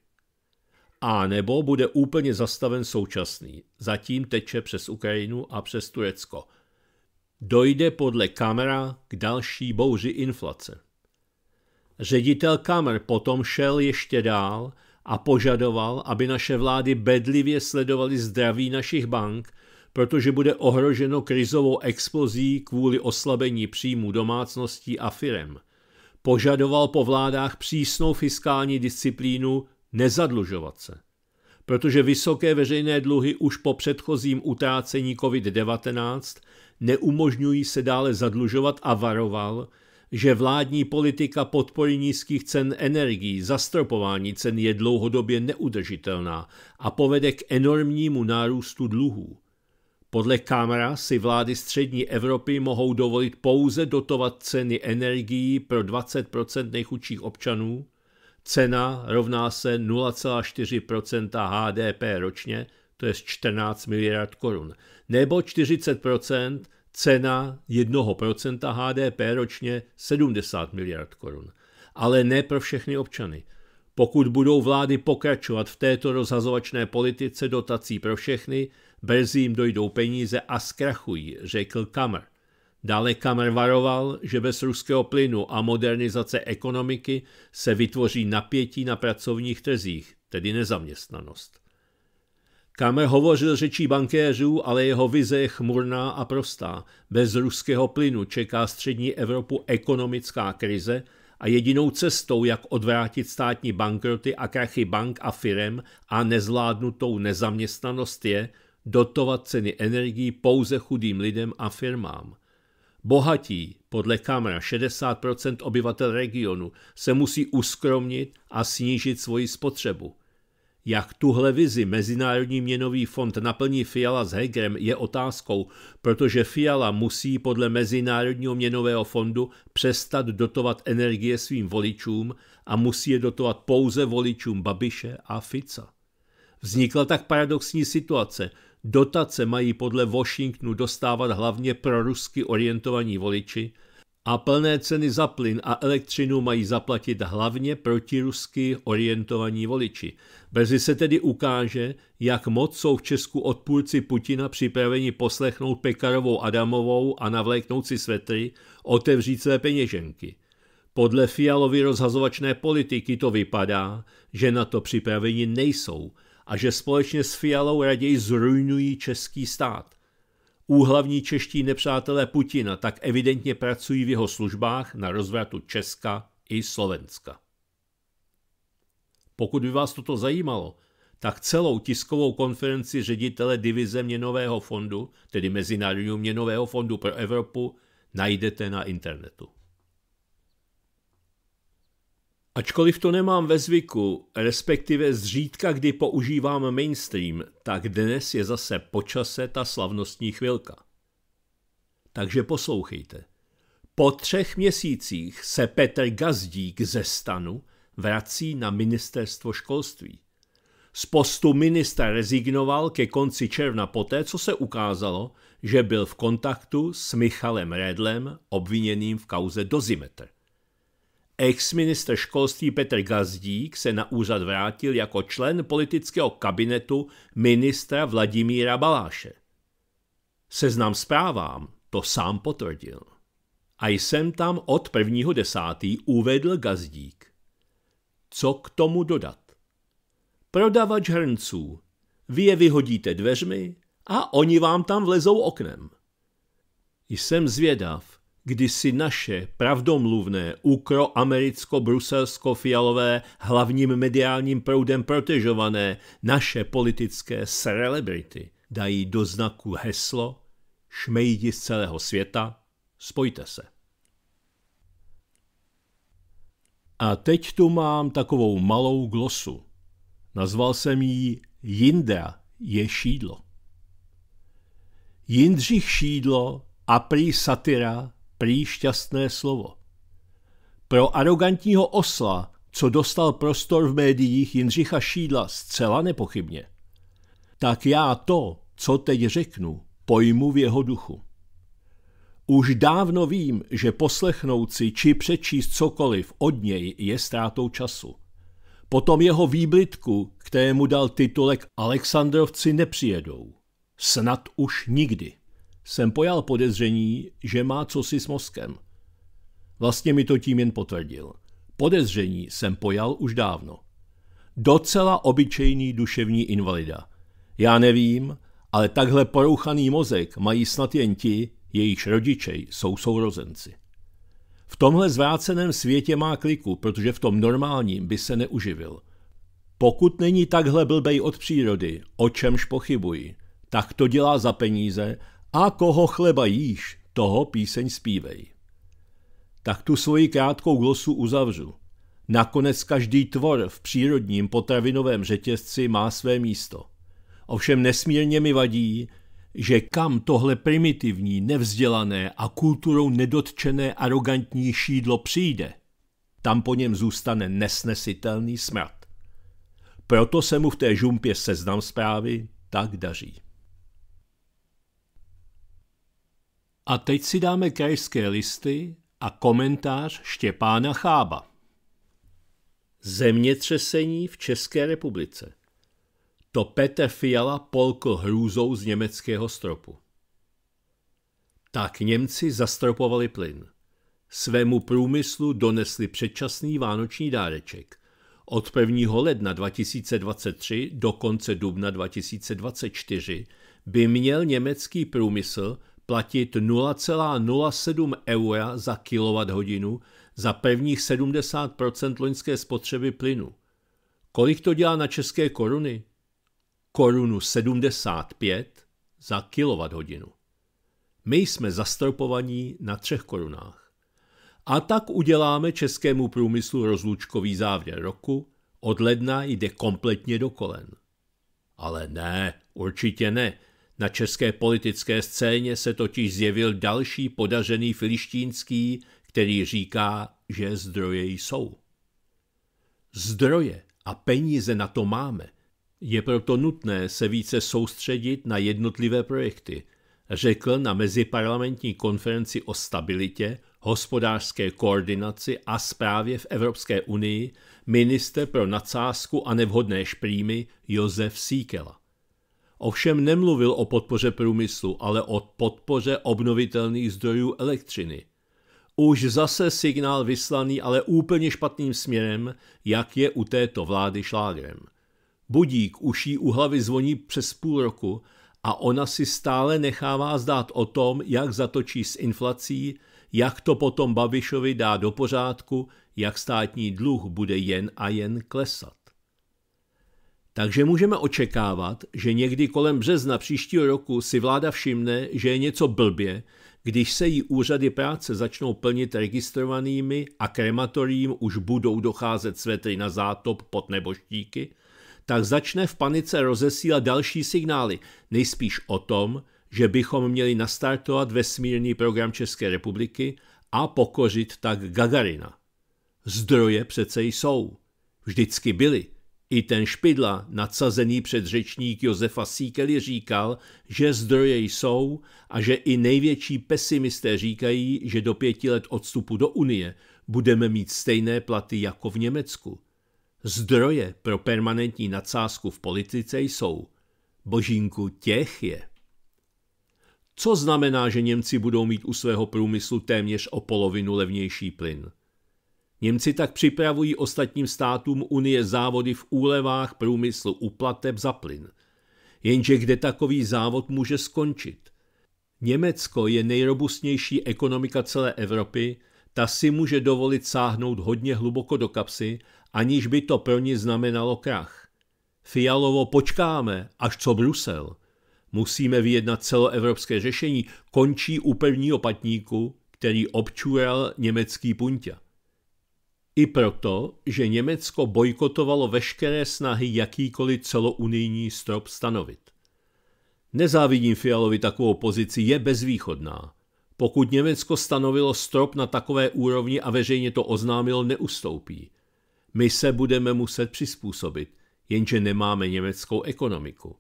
A nebo bude úplně zastaven současný, zatím teče přes Ukrajinu a přes Turecko. Dojde podle Kamera k další bouři inflace. Ředitel Kamer potom šel ještě dál a požadoval, aby naše vlády bedlivě sledovaly zdraví našich bank, protože bude ohroženo krizovou explozí kvůli oslabení příjmů domácností a firem. Požadoval po vládách přísnou fiskální disciplínu nezadlužovat se. Protože vysoké veřejné dluhy už po předchozím utrácení COVID-19 neumožňují se dále zadlužovat a varoval, že vládní politika podpory nízkých cen energií, zastropování cen je dlouhodobě neudržitelná a povede k enormnímu nárůstu dluhů. Podle kamera si vlády střední Evropy mohou dovolit pouze dotovat ceny energií pro 20 nejchudších občanů. Cena rovná se 0,4 HDP ročně, to je 14 miliard korun, nebo cena 1% HDP ročně 70 miliard korun. Ale ne pro všechny občany. Pokud budou vlády pokračovat v této rozhazovačné politice dotací pro všechny, brzy jim dojdou peníze a zkrachují, řekl Kamr. Dále Kamr varoval, že bez ruského plynu a modernizace ekonomiky se vytvoří napětí na pracovních trzích, tedy nezaměstnanost. Kame hovořil řečí bankéřů, ale jeho vize je chmurná a prostá. Bez ruského plynu čeká střední Evropu ekonomická krize a jedinou cestou, jak odvrátit státní bankroty a krachy bank a firem a nezvládnutou nezaměstnanost je dotovat ceny energií pouze chudým lidem a firmám. Bohatí, podle kamera 60% obyvatel regionu, se musí uskromnit a snížit svoji spotřebu – jak tuhle vizi Mezinárodní měnový fond naplní Fiala s Hegrem je otázkou, protože Fiala musí podle Mezinárodního měnového fondu přestat dotovat energie svým voličům a musí je dotovat pouze voličům Babiše a Fica. Vznikla tak paradoxní situace. Dotace mají podle Washingtonu dostávat hlavně pro rusky orientovaní voliči, a plné ceny za plyn a elektřinu mají zaplatit hlavně protirusky orientovaní voliči. Brzy se tedy ukáže, jak moc jsou v Česku odpůrci Putina připraveni poslechnout Pekarovou Adamovou a navléknout si svetry, otevřít své peněženky. Podle Fialovy rozhazovačné politiky to vypadá, že na to připraveni nejsou a že společně s Fialou raději zrujnují český stát. Úhlavní čeští nepřátelé Putina tak evidentně pracují v jeho službách na rozvratu Česka i Slovenska. Pokud by vás toto zajímalo, tak celou tiskovou konferenci ředitele divize Měnového fondu, tedy Mezinárodního měnového fondu pro Evropu, najdete na internetu. Ačkoliv to nemám ve zvyku, respektive zřídka kdy používám mainstream, tak dnes je zase počase ta slavnostní chvilka. Takže poslouchejte. Po třech měsících se Petr Gazdík ze stanu vrací na ministerstvo školství. Z postu ministra rezignoval ke konci června poté, co se ukázalo, že byl v kontaktu s Michalem Redlem, obviněným v kauze Dozimetr. Ex-ministr školství Petr Gazdík se na úřad vrátil jako člen politického kabinetu ministra Vladimíra Baláše. Seznam zprávám to sám potvrdil. A jsem tam od prvního desátý uvedl Gazdík. Co k tomu dodat? Prodavač hrnců. Vy je vyhodíte dveřmi a oni vám tam vlezou oknem. Jsem zvědav, si naše pravdomluvné americko bruselsko fialové hlavním mediálním proudem protežované naše politické celebrity dají do znaku heslo Šmejdi z celého světa, spojte se. A teď tu mám takovou malou glosu. Nazval jsem ji Jindra je šídlo. Jindřich Šídlo a prý satyra prý šťastné slovo. Pro arrogantního osla, co dostal prostor v médiích Jindřicha Šídla zcela nepochybně, tak já to, co teď řeknu, pojmu v jeho duchu. Už dávno vím, že poslechnout si či přečíst cokoliv od něj je ztrátou času. Potom jeho výblitku, kterému dal titulek Alexandrovci nepřijedou. Snad už nikdy jsem pojal podezření, že má cosi s mozkem. Vlastně mi to tím jen potvrdil. Podezření jsem pojal už dávno. Docela obyčejný duševní invalida. Já nevím, ale takhle porouchaný mozek mají snad jen ti, jejichž rodiče jsou sourozenci. V tomhle zvráceném světě má kliku, protože v tom normálním by se neuživil. Pokud není takhle blbej od přírody, o čemž pochybuji, tak to dělá za peníze a koho chleba jíš, toho píseň zpívej. Tak tu svoji krátkou glosu uzavřu. Nakonec každý tvor v přírodním potravinovém řetězci má své místo. Ovšem nesmírně mi vadí, že kam tohle primitivní, nevzdělané a kulturou nedotčené arrogantní šídlo přijde, tam po něm zůstane nesnesitelný smrad. Proto se mu v té žumpě seznam zprávy tak daří. A teď si dáme krajské listy a komentář Štěpána Chába. Zemětřesení v České republice. To Petr Fiala polkl hrůzou z německého stropu. Tak Němci zastropovali plyn. Svému průmyslu donesli předčasný vánoční dáreček. Od 1. ledna 2023 do konce dubna 2024 by měl německý průmysl platit 0,07 eura za kWh za prvních 70 loňské spotřeby plynu. Kolik to dělá na české koruny? Korunu 75 za kWh. My jsme zastropovaní na třech korunách. A tak uděláme českému průmyslu rozlučkový závěr roku, od ledna jde kompletně do kolen. Ale ne, určitě ne, na české politické scéně se totiž zjevil další podařený filištínský, který říká, že zdroje jsou. Zdroje a peníze na to máme. Je proto nutné se více soustředit na jednotlivé projekty, řekl na meziparlamentní konferenci o stabilitě, hospodářské koordinaci a správě v Evropské unii minister pro nadsázku a nevhodné šprýmy Josef Síkela. Ovšem nemluvil o podpoře průmyslu, ale o podpoře obnovitelných zdrojů elektřiny. Už zase signál vyslaný ale úplně špatným směrem, jak je u této vlády šlágrem. Budík uší u hlavy zvoní přes půl roku a ona si stále nechává zdát o tom, jak zatočí s inflací, jak to potom Babišovi dá do pořádku, jak státní dluh bude jen a jen klesat. Takže můžeme očekávat, že někdy kolem března příštího roku si vláda všimne, že je něco blbě, když se jí úřady práce začnou plnit registrovanými a krematoriím už budou docházet svetry na zátop pod neboštíky, tak začne v panice rozesílat další signály, nejspíš o tom, že bychom měli nastartovat vesmírný program České republiky a pokořit tak Gagarina. Zdroje přece jsou. Vždycky byly. I ten špidla, nadsazený předřečník Josefa Síkely, říkal, že zdroje jsou a že i největší pesimisté říkají, že do pěti let odstupu do Unie budeme mít stejné platy jako v Německu. Zdroje pro permanentní nadsázku v politice jsou. Božínku, těch je. Co znamená, že Němci budou mít u svého průmyslu téměř o polovinu levnější plyn? Němci tak připravují ostatním státům Unie závody v úlevách průmyslu uplateb za plyn. Jenže kde takový závod může skončit? Německo je nejrobustnější ekonomika celé Evropy, ta si může dovolit sáhnout hodně hluboko do kapsy, aniž by to pro ní znamenalo krach. Fialovo počkáme, až co Brusel. Musíme vyjednat celoevropské řešení, končí u prvního patníku, který občural německý punťa. I proto, že Německo bojkotovalo veškeré snahy jakýkoliv celounijní strop stanovit. Nezávidím Fialovi takovou pozici je bezvýchodná. Pokud Německo stanovilo strop na takové úrovni a veřejně to oznámilo, neustoupí. My se budeme muset přizpůsobit, jenže nemáme německou ekonomiku.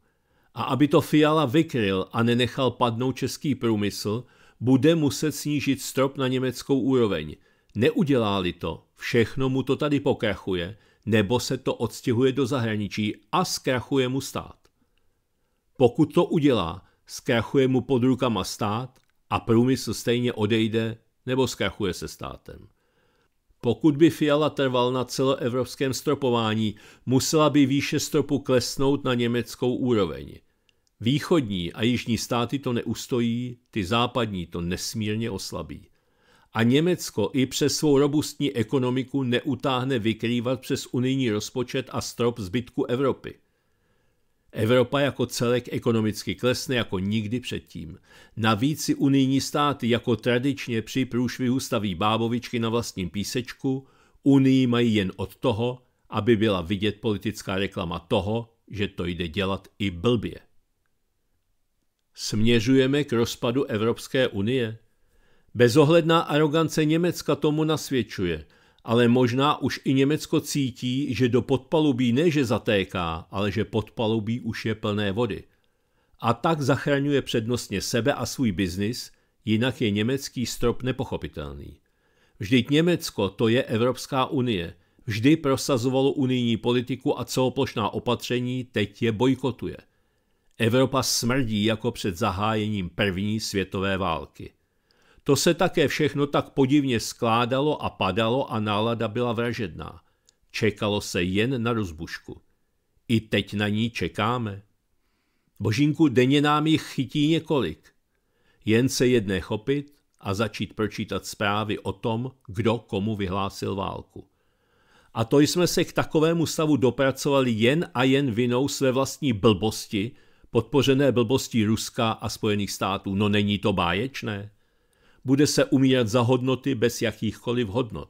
A aby to Fiala vykryl a nenechal padnout český průmysl, bude muset snížit strop na německou úroveň – Neudělá-li to, všechno mu to tady pokrachuje, nebo se to odstěhuje do zahraničí a zkrachuje mu stát. Pokud to udělá, zkrachuje mu pod rukama stát a průmysl stejně odejde nebo zkrachuje se státem. Pokud by Fiala trval na celoevropském stropování, musela by výše stropu klesnout na německou úroveň. Východní a jižní státy to neustojí, ty západní to nesmírně oslabí a Německo i přes svou robustní ekonomiku neutáhne vykrývat přes unijní rozpočet a strop zbytku Evropy. Evropa jako celek ekonomicky klesne jako nikdy předtím. Navíc si unijní státy jako tradičně při průšvihu staví bábovičky na vlastním písečku, unii mají jen od toho, aby byla vidět politická reklama toho, že to jde dělat i blbě. Směřujeme k rozpadu Evropské unie? Bezohledná arogance Německa tomu nasvědčuje, ale možná už i Německo cítí, že do podpalubí ne že zatéká, ale že podpalubí už je plné vody. A tak zachraňuje přednostně sebe a svůj biznis, jinak je německý strop nepochopitelný. Vždyť Německo to je Evropská unie, vždy prosazovalo unijní politiku a celoplošná opatření teď je bojkotuje. Evropa smrdí jako před zahájením první světové války. To se také všechno tak podivně skládalo a padalo a nálada byla vražedná. Čekalo se jen na rozbušku. I teď na ní čekáme. Božinku, denně nám jich chytí několik. Jen se jedné chopit a začít pročítat zprávy o tom, kdo komu vyhlásil válku. A to jsme se k takovému stavu dopracovali jen a jen vinou své vlastní blbosti, podpořené blbostí Ruska a Spojených států. No není to báječné? bude se umírat za hodnoty bez jakýchkoliv hodnot.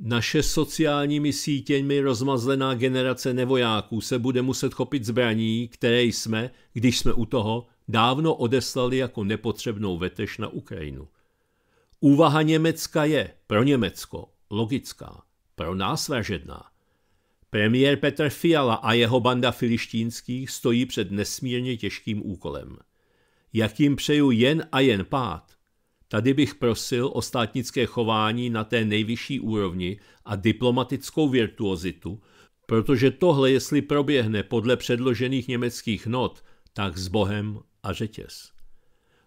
Naše sociálními sítěmi rozmazlená generace nevojáků se bude muset chopit zbraní, které jsme, když jsme u toho, dávno odeslali jako nepotřebnou vetež na Ukrajinu. Úvaha Německa je pro Německo logická, pro nás vražedná. Premiér Petr Fiala a jeho banda filištínských stojí před nesmírně těžkým úkolem. jakým přeju jen a jen pád, Tady bych prosil o státnické chování na té nejvyšší úrovni a diplomatickou virtuozitu, protože tohle, jestli proběhne podle předložených německých not, tak s Bohem a řetěz.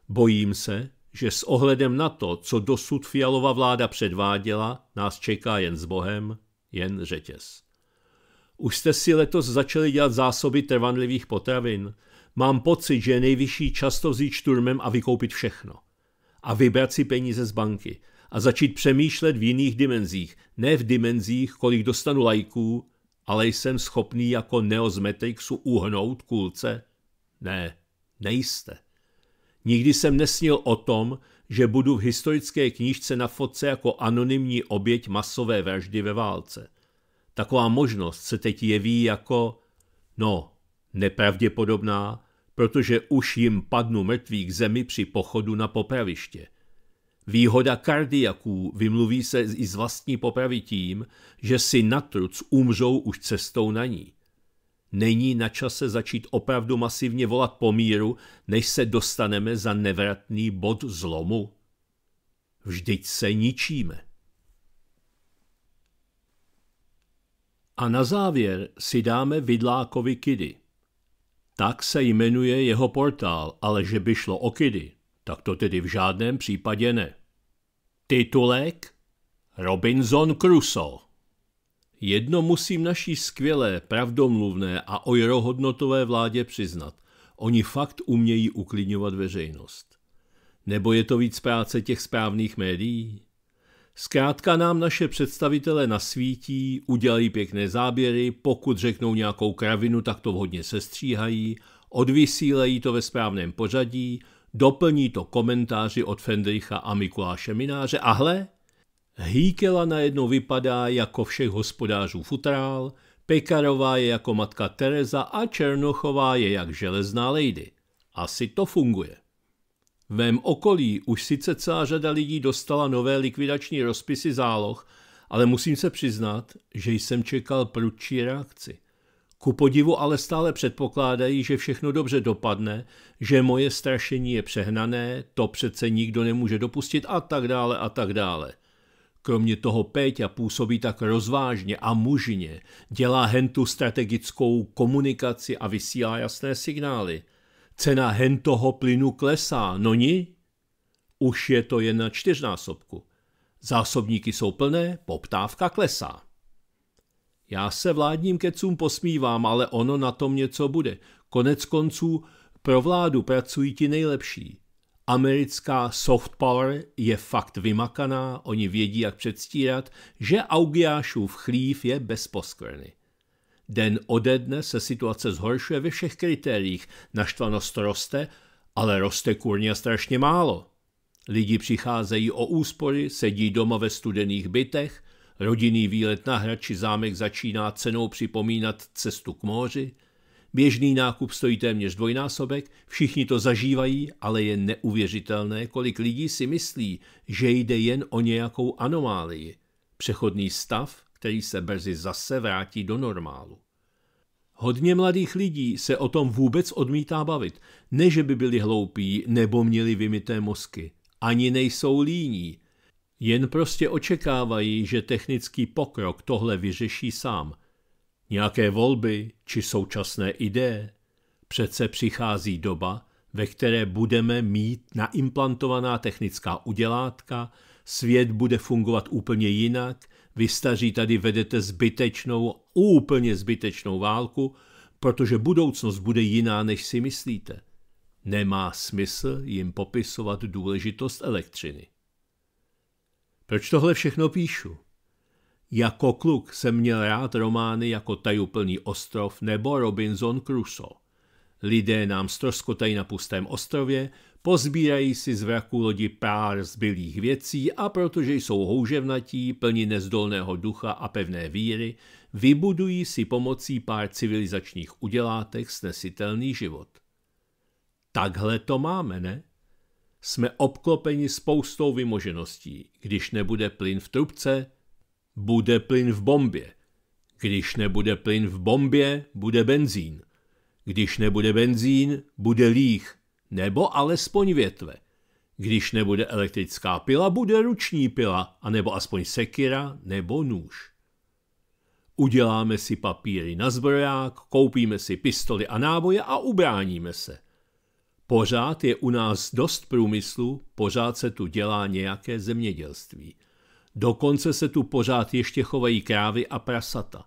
Bojím se, že s ohledem na to, co dosud Fialova vláda předváděla, nás čeká jen s Bohem, jen řetěz. Už jste si letos začali dělat zásoby trvanlivých potravin. Mám pocit, že je nejvyšší často vzít šturmem a vykoupit všechno – a vybrat si peníze z banky a začít přemýšlet v jiných dimenzích. Ne v dimenzích, kolik dostanu lajků, ale jsem schopný jako Neo z Matrixu uhnout kulce? Ne, nejste. Nikdy jsem nesnil o tom, že budu v historické knížce na fotce jako anonymní oběť masové vraždy ve válce. Taková možnost se teď jeví jako, no, nepravděpodobná, protože už jim padnu mrtví k zemi při pochodu na popraviště. Výhoda kardiaků vymluví se i z vlastní popravy tím, že si na truc umřou už cestou na ní. Není na čase začít opravdu masivně volat pomíru, než se dostaneme za nevratný bod zlomu? Vždyť se ničíme. A na závěr si dáme vidlákovi kidy. Tak se jmenuje jeho portál, ale že by šlo o kidy, tak to tedy v žádném případě ne. Titulek? Robinson Crusoe. Jedno musím naší skvělé, pravdomluvné a ojrohodnotové vládě přiznat. Oni fakt umějí uklidňovat veřejnost. Nebo je to víc práce těch správných médií? Zkrátka nám naše představitele nasvítí, udělají pěkné záběry, pokud řeknou nějakou kravinu, tak to vhodně sestříhají, odvysílejí to ve správném pořadí, doplní to komentáři od Fendricha a Mikuláše Mináře a hle, Hýkela najednou vypadá jako všech hospodářů futrál, Pekarová je jako matka Tereza a Černochová je jak železná lady. Asi to funguje. V mém okolí už sice celá řada lidí dostala nové likvidační rozpisy záloh, ale musím se přiznat, že jsem čekal prudší reakci. Ku podivu ale stále předpokládají, že všechno dobře dopadne, že moje strašení je přehnané, to přece nikdo nemůže dopustit a tak dále a tak dále. Kromě toho Péťa působí tak rozvážně a mužně, dělá hentu strategickou komunikaci a vysílá jasné signály – cena hentoho plynu klesá, no ni? Už je to jen na čtyřnásobku. Zásobníky jsou plné, poptávka klesá. Já se vládním kecům posmívám, ale ono na tom něco bude. Konec konců pro vládu pracují ti nejlepší. Americká soft power je fakt vymakaná, oni vědí, jak předstírat, že Augiášův chlív je bez Den ode dne se situace zhoršuje ve všech kritériích, naštvanost roste, ale roste kurně strašně málo. Lidi přicházejí o úspory, sedí doma ve studených bytech, rodinný výlet na hrad či zámek začíná cenou připomínat cestu k moři, běžný nákup stojí téměř dvojnásobek, všichni to zažívají, ale je neuvěřitelné, kolik lidí si myslí, že jde jen o nějakou anomálii, přechodný stav, který se brzy zase vrátí do normálu. Hodně mladých lidí se o tom vůbec odmítá bavit. Ne, že by byli hloupí nebo měli vymité mozky. Ani nejsou líní. Jen prostě očekávají, že technický pokrok tohle vyřeší sám. Nějaké volby či současné ideje. Přece přichází doba, ve které budeme mít naimplantovaná technická udělátka, svět bude fungovat úplně jinak, vy staří tady vedete zbytečnou, úplně zbytečnou válku, protože budoucnost bude jiná, než si myslíte. Nemá smysl jim popisovat důležitost elektřiny. Proč tohle všechno píšu? Jako kluk jsem měl rád romány jako Tajuplný ostrov nebo Robinson Crusoe. Lidé nám stroskotají na pustém ostrově, pozbírají si z vraku lodi pár zbylých věcí a protože jsou houževnatí, plní nezdolného ducha a pevné víry, vybudují si pomocí pár civilizačních udělátek snesitelný život. Takhle to máme, ne? Jsme obklopeni spoustou vymožeností. Když nebude plyn v trubce, bude plyn v bombě. Když nebude plyn v bombě, bude benzín. Když nebude benzín, bude líh, nebo alespoň větve. Když nebude elektrická pila, bude ruční pila, anebo aspoň sekira nebo nůž. Uděláme si papíry na zbroják, koupíme si pistoly a náboje a ubráníme se. Pořád je u nás dost průmyslu, pořád se tu dělá nějaké zemědělství. Dokonce se tu pořád ještě chovají krávy a prasata.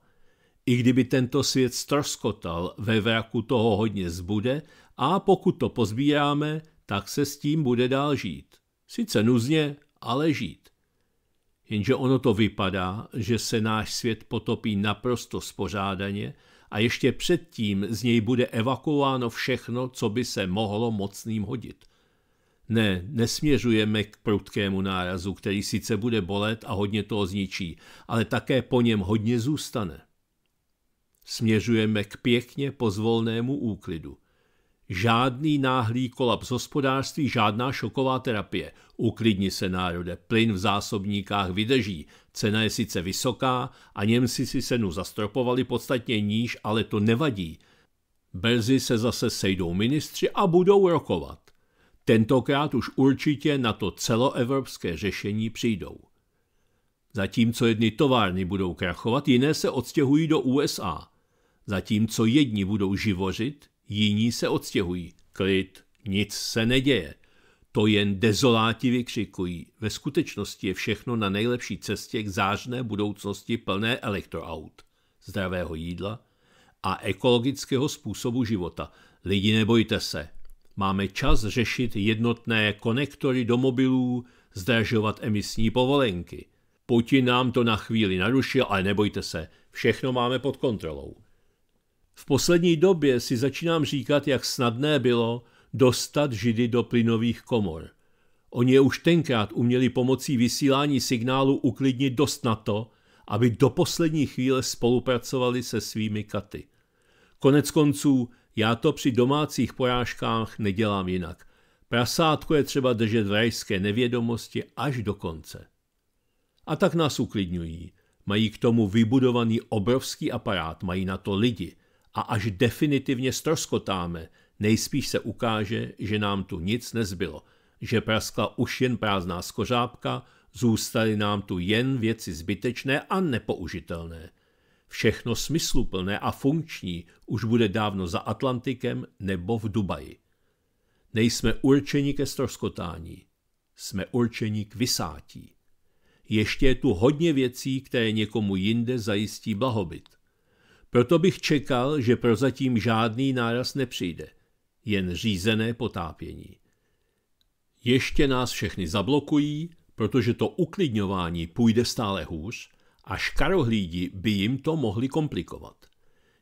I kdyby tento svět stroskotal, ve vraku toho hodně zbude a pokud to pozbíráme, tak se s tím bude dál žít. Sice nuzně, ale žít. Jenže ono to vypadá, že se náš svět potopí naprosto spořádaně a ještě předtím z něj bude evakuováno všechno, co by se mohlo mocným hodit. Ne, nesměřujeme k prudkému nárazu, který sice bude bolet a hodně toho zničí, ale také po něm hodně zůstane. Směřujeme k pěkně pozvolnému úklidu. Žádný náhlý kolaps hospodářství, žádná šoková terapie. Uklidni se, národe, plyn v zásobníkách vydrží. Cena je sice vysoká a Němci si senu zastropovali podstatně níž, ale to nevadí. Brzy se zase sejdou ministři a budou rokovat. Tentokrát už určitě na to celoevropské řešení přijdou. Zatímco jedny továrny budou krachovat, jiné se odstěhují do USA – Zatímco jedni budou živořit, jiní se odstěhují. Klid, nic se neděje. To jen dezoláti vykřikují. Ve skutečnosti je všechno na nejlepší cestě k zářné budoucnosti plné elektroaut, zdravého jídla a ekologického způsobu života. Lidi, nebojte se. Máme čas řešit jednotné konektory do mobilů, zdražovat emisní povolenky. Putin nám to na chvíli narušil, ale nebojte se, všechno máme pod kontrolou. V poslední době si začínám říkat, jak snadné bylo dostat židy do plynových komor. Oni je už tenkrát uměli pomocí vysílání signálu uklidnit dost na to, aby do poslední chvíle spolupracovali se svými katy. Konec konců, já to při domácích porážkách nedělám jinak. Prasátko je třeba držet v rajské nevědomosti až do konce. A tak nás uklidňují. Mají k tomu vybudovaný obrovský aparát, mají na to lidi – a až definitivně stroskotáme, nejspíš se ukáže, že nám tu nic nezbylo, že praskla už jen prázdná skořápka, zůstaly nám tu jen věci zbytečné a nepoužitelné. Všechno smysluplné a funkční už bude dávno za Atlantikem nebo v Dubaji. Nejsme určeni ke stroskotání, jsme určeni k vysátí. Ještě je tu hodně věcí, které někomu jinde zajistí blahobyt. Proto bych čekal, že prozatím žádný náraz nepřijde, jen řízené potápění. Ještě nás všechny zablokují, protože to uklidňování půjde stále hůř a škarohlídi by jim to mohli komplikovat.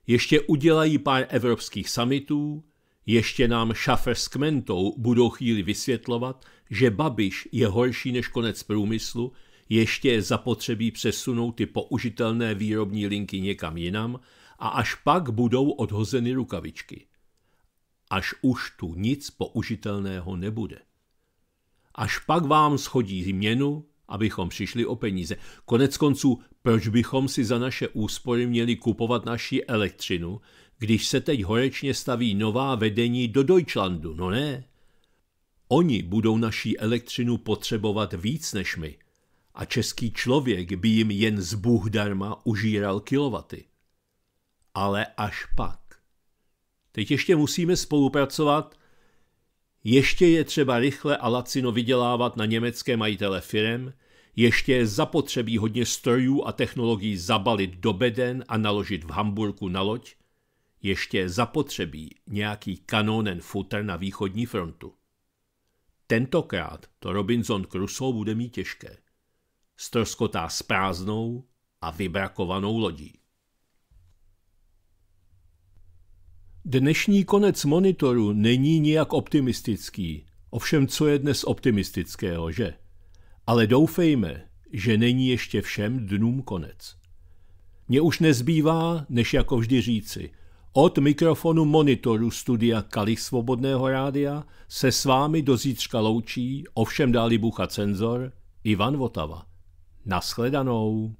Ještě udělají pár evropských samitů, ještě nám šafer s kmentou budou chvíli vysvětlovat, že Babiš je horší než konec průmyslu, ještě je zapotřebí přesunout ty použitelné výrobní linky někam jinam a až pak budou odhozeny rukavičky. Až už tu nic použitelného nebude. Až pak vám schodí změnu, abychom přišli o peníze. Konec konců, proč bychom si za naše úspory měli kupovat naši elektřinu, když se teď horečně staví nová vedení do Deutschlandu, no ne? Oni budou naší elektřinu potřebovat víc než my a český člověk by jim jen bůh darma užíral kilovaty ale až pak. Teď ještě musíme spolupracovat, ještě je třeba rychle a lacino vydělávat na německé majitele firem, ještě je zapotřebí hodně strojů a technologií zabalit do beden a naložit v Hamburku na loď, ještě je zapotřebí nějaký kanonen futr na východní frontu. Tentokrát to Robinson Crusoe bude mít těžké. Stroskotá s prázdnou a vybrakovanou lodí. Dnešní konec monitoru není nijak optimistický. Ovšem, co je dnes optimistického, že? Ale doufejme, že není ještě všem dnům konec. Mně už nezbývá, než jako vždy říci, od mikrofonu monitoru studia Kalich Svobodného rádia se s vámi do zítřka loučí, ovšem dáli bucha cenzor, Ivan Votava. Naschledanou.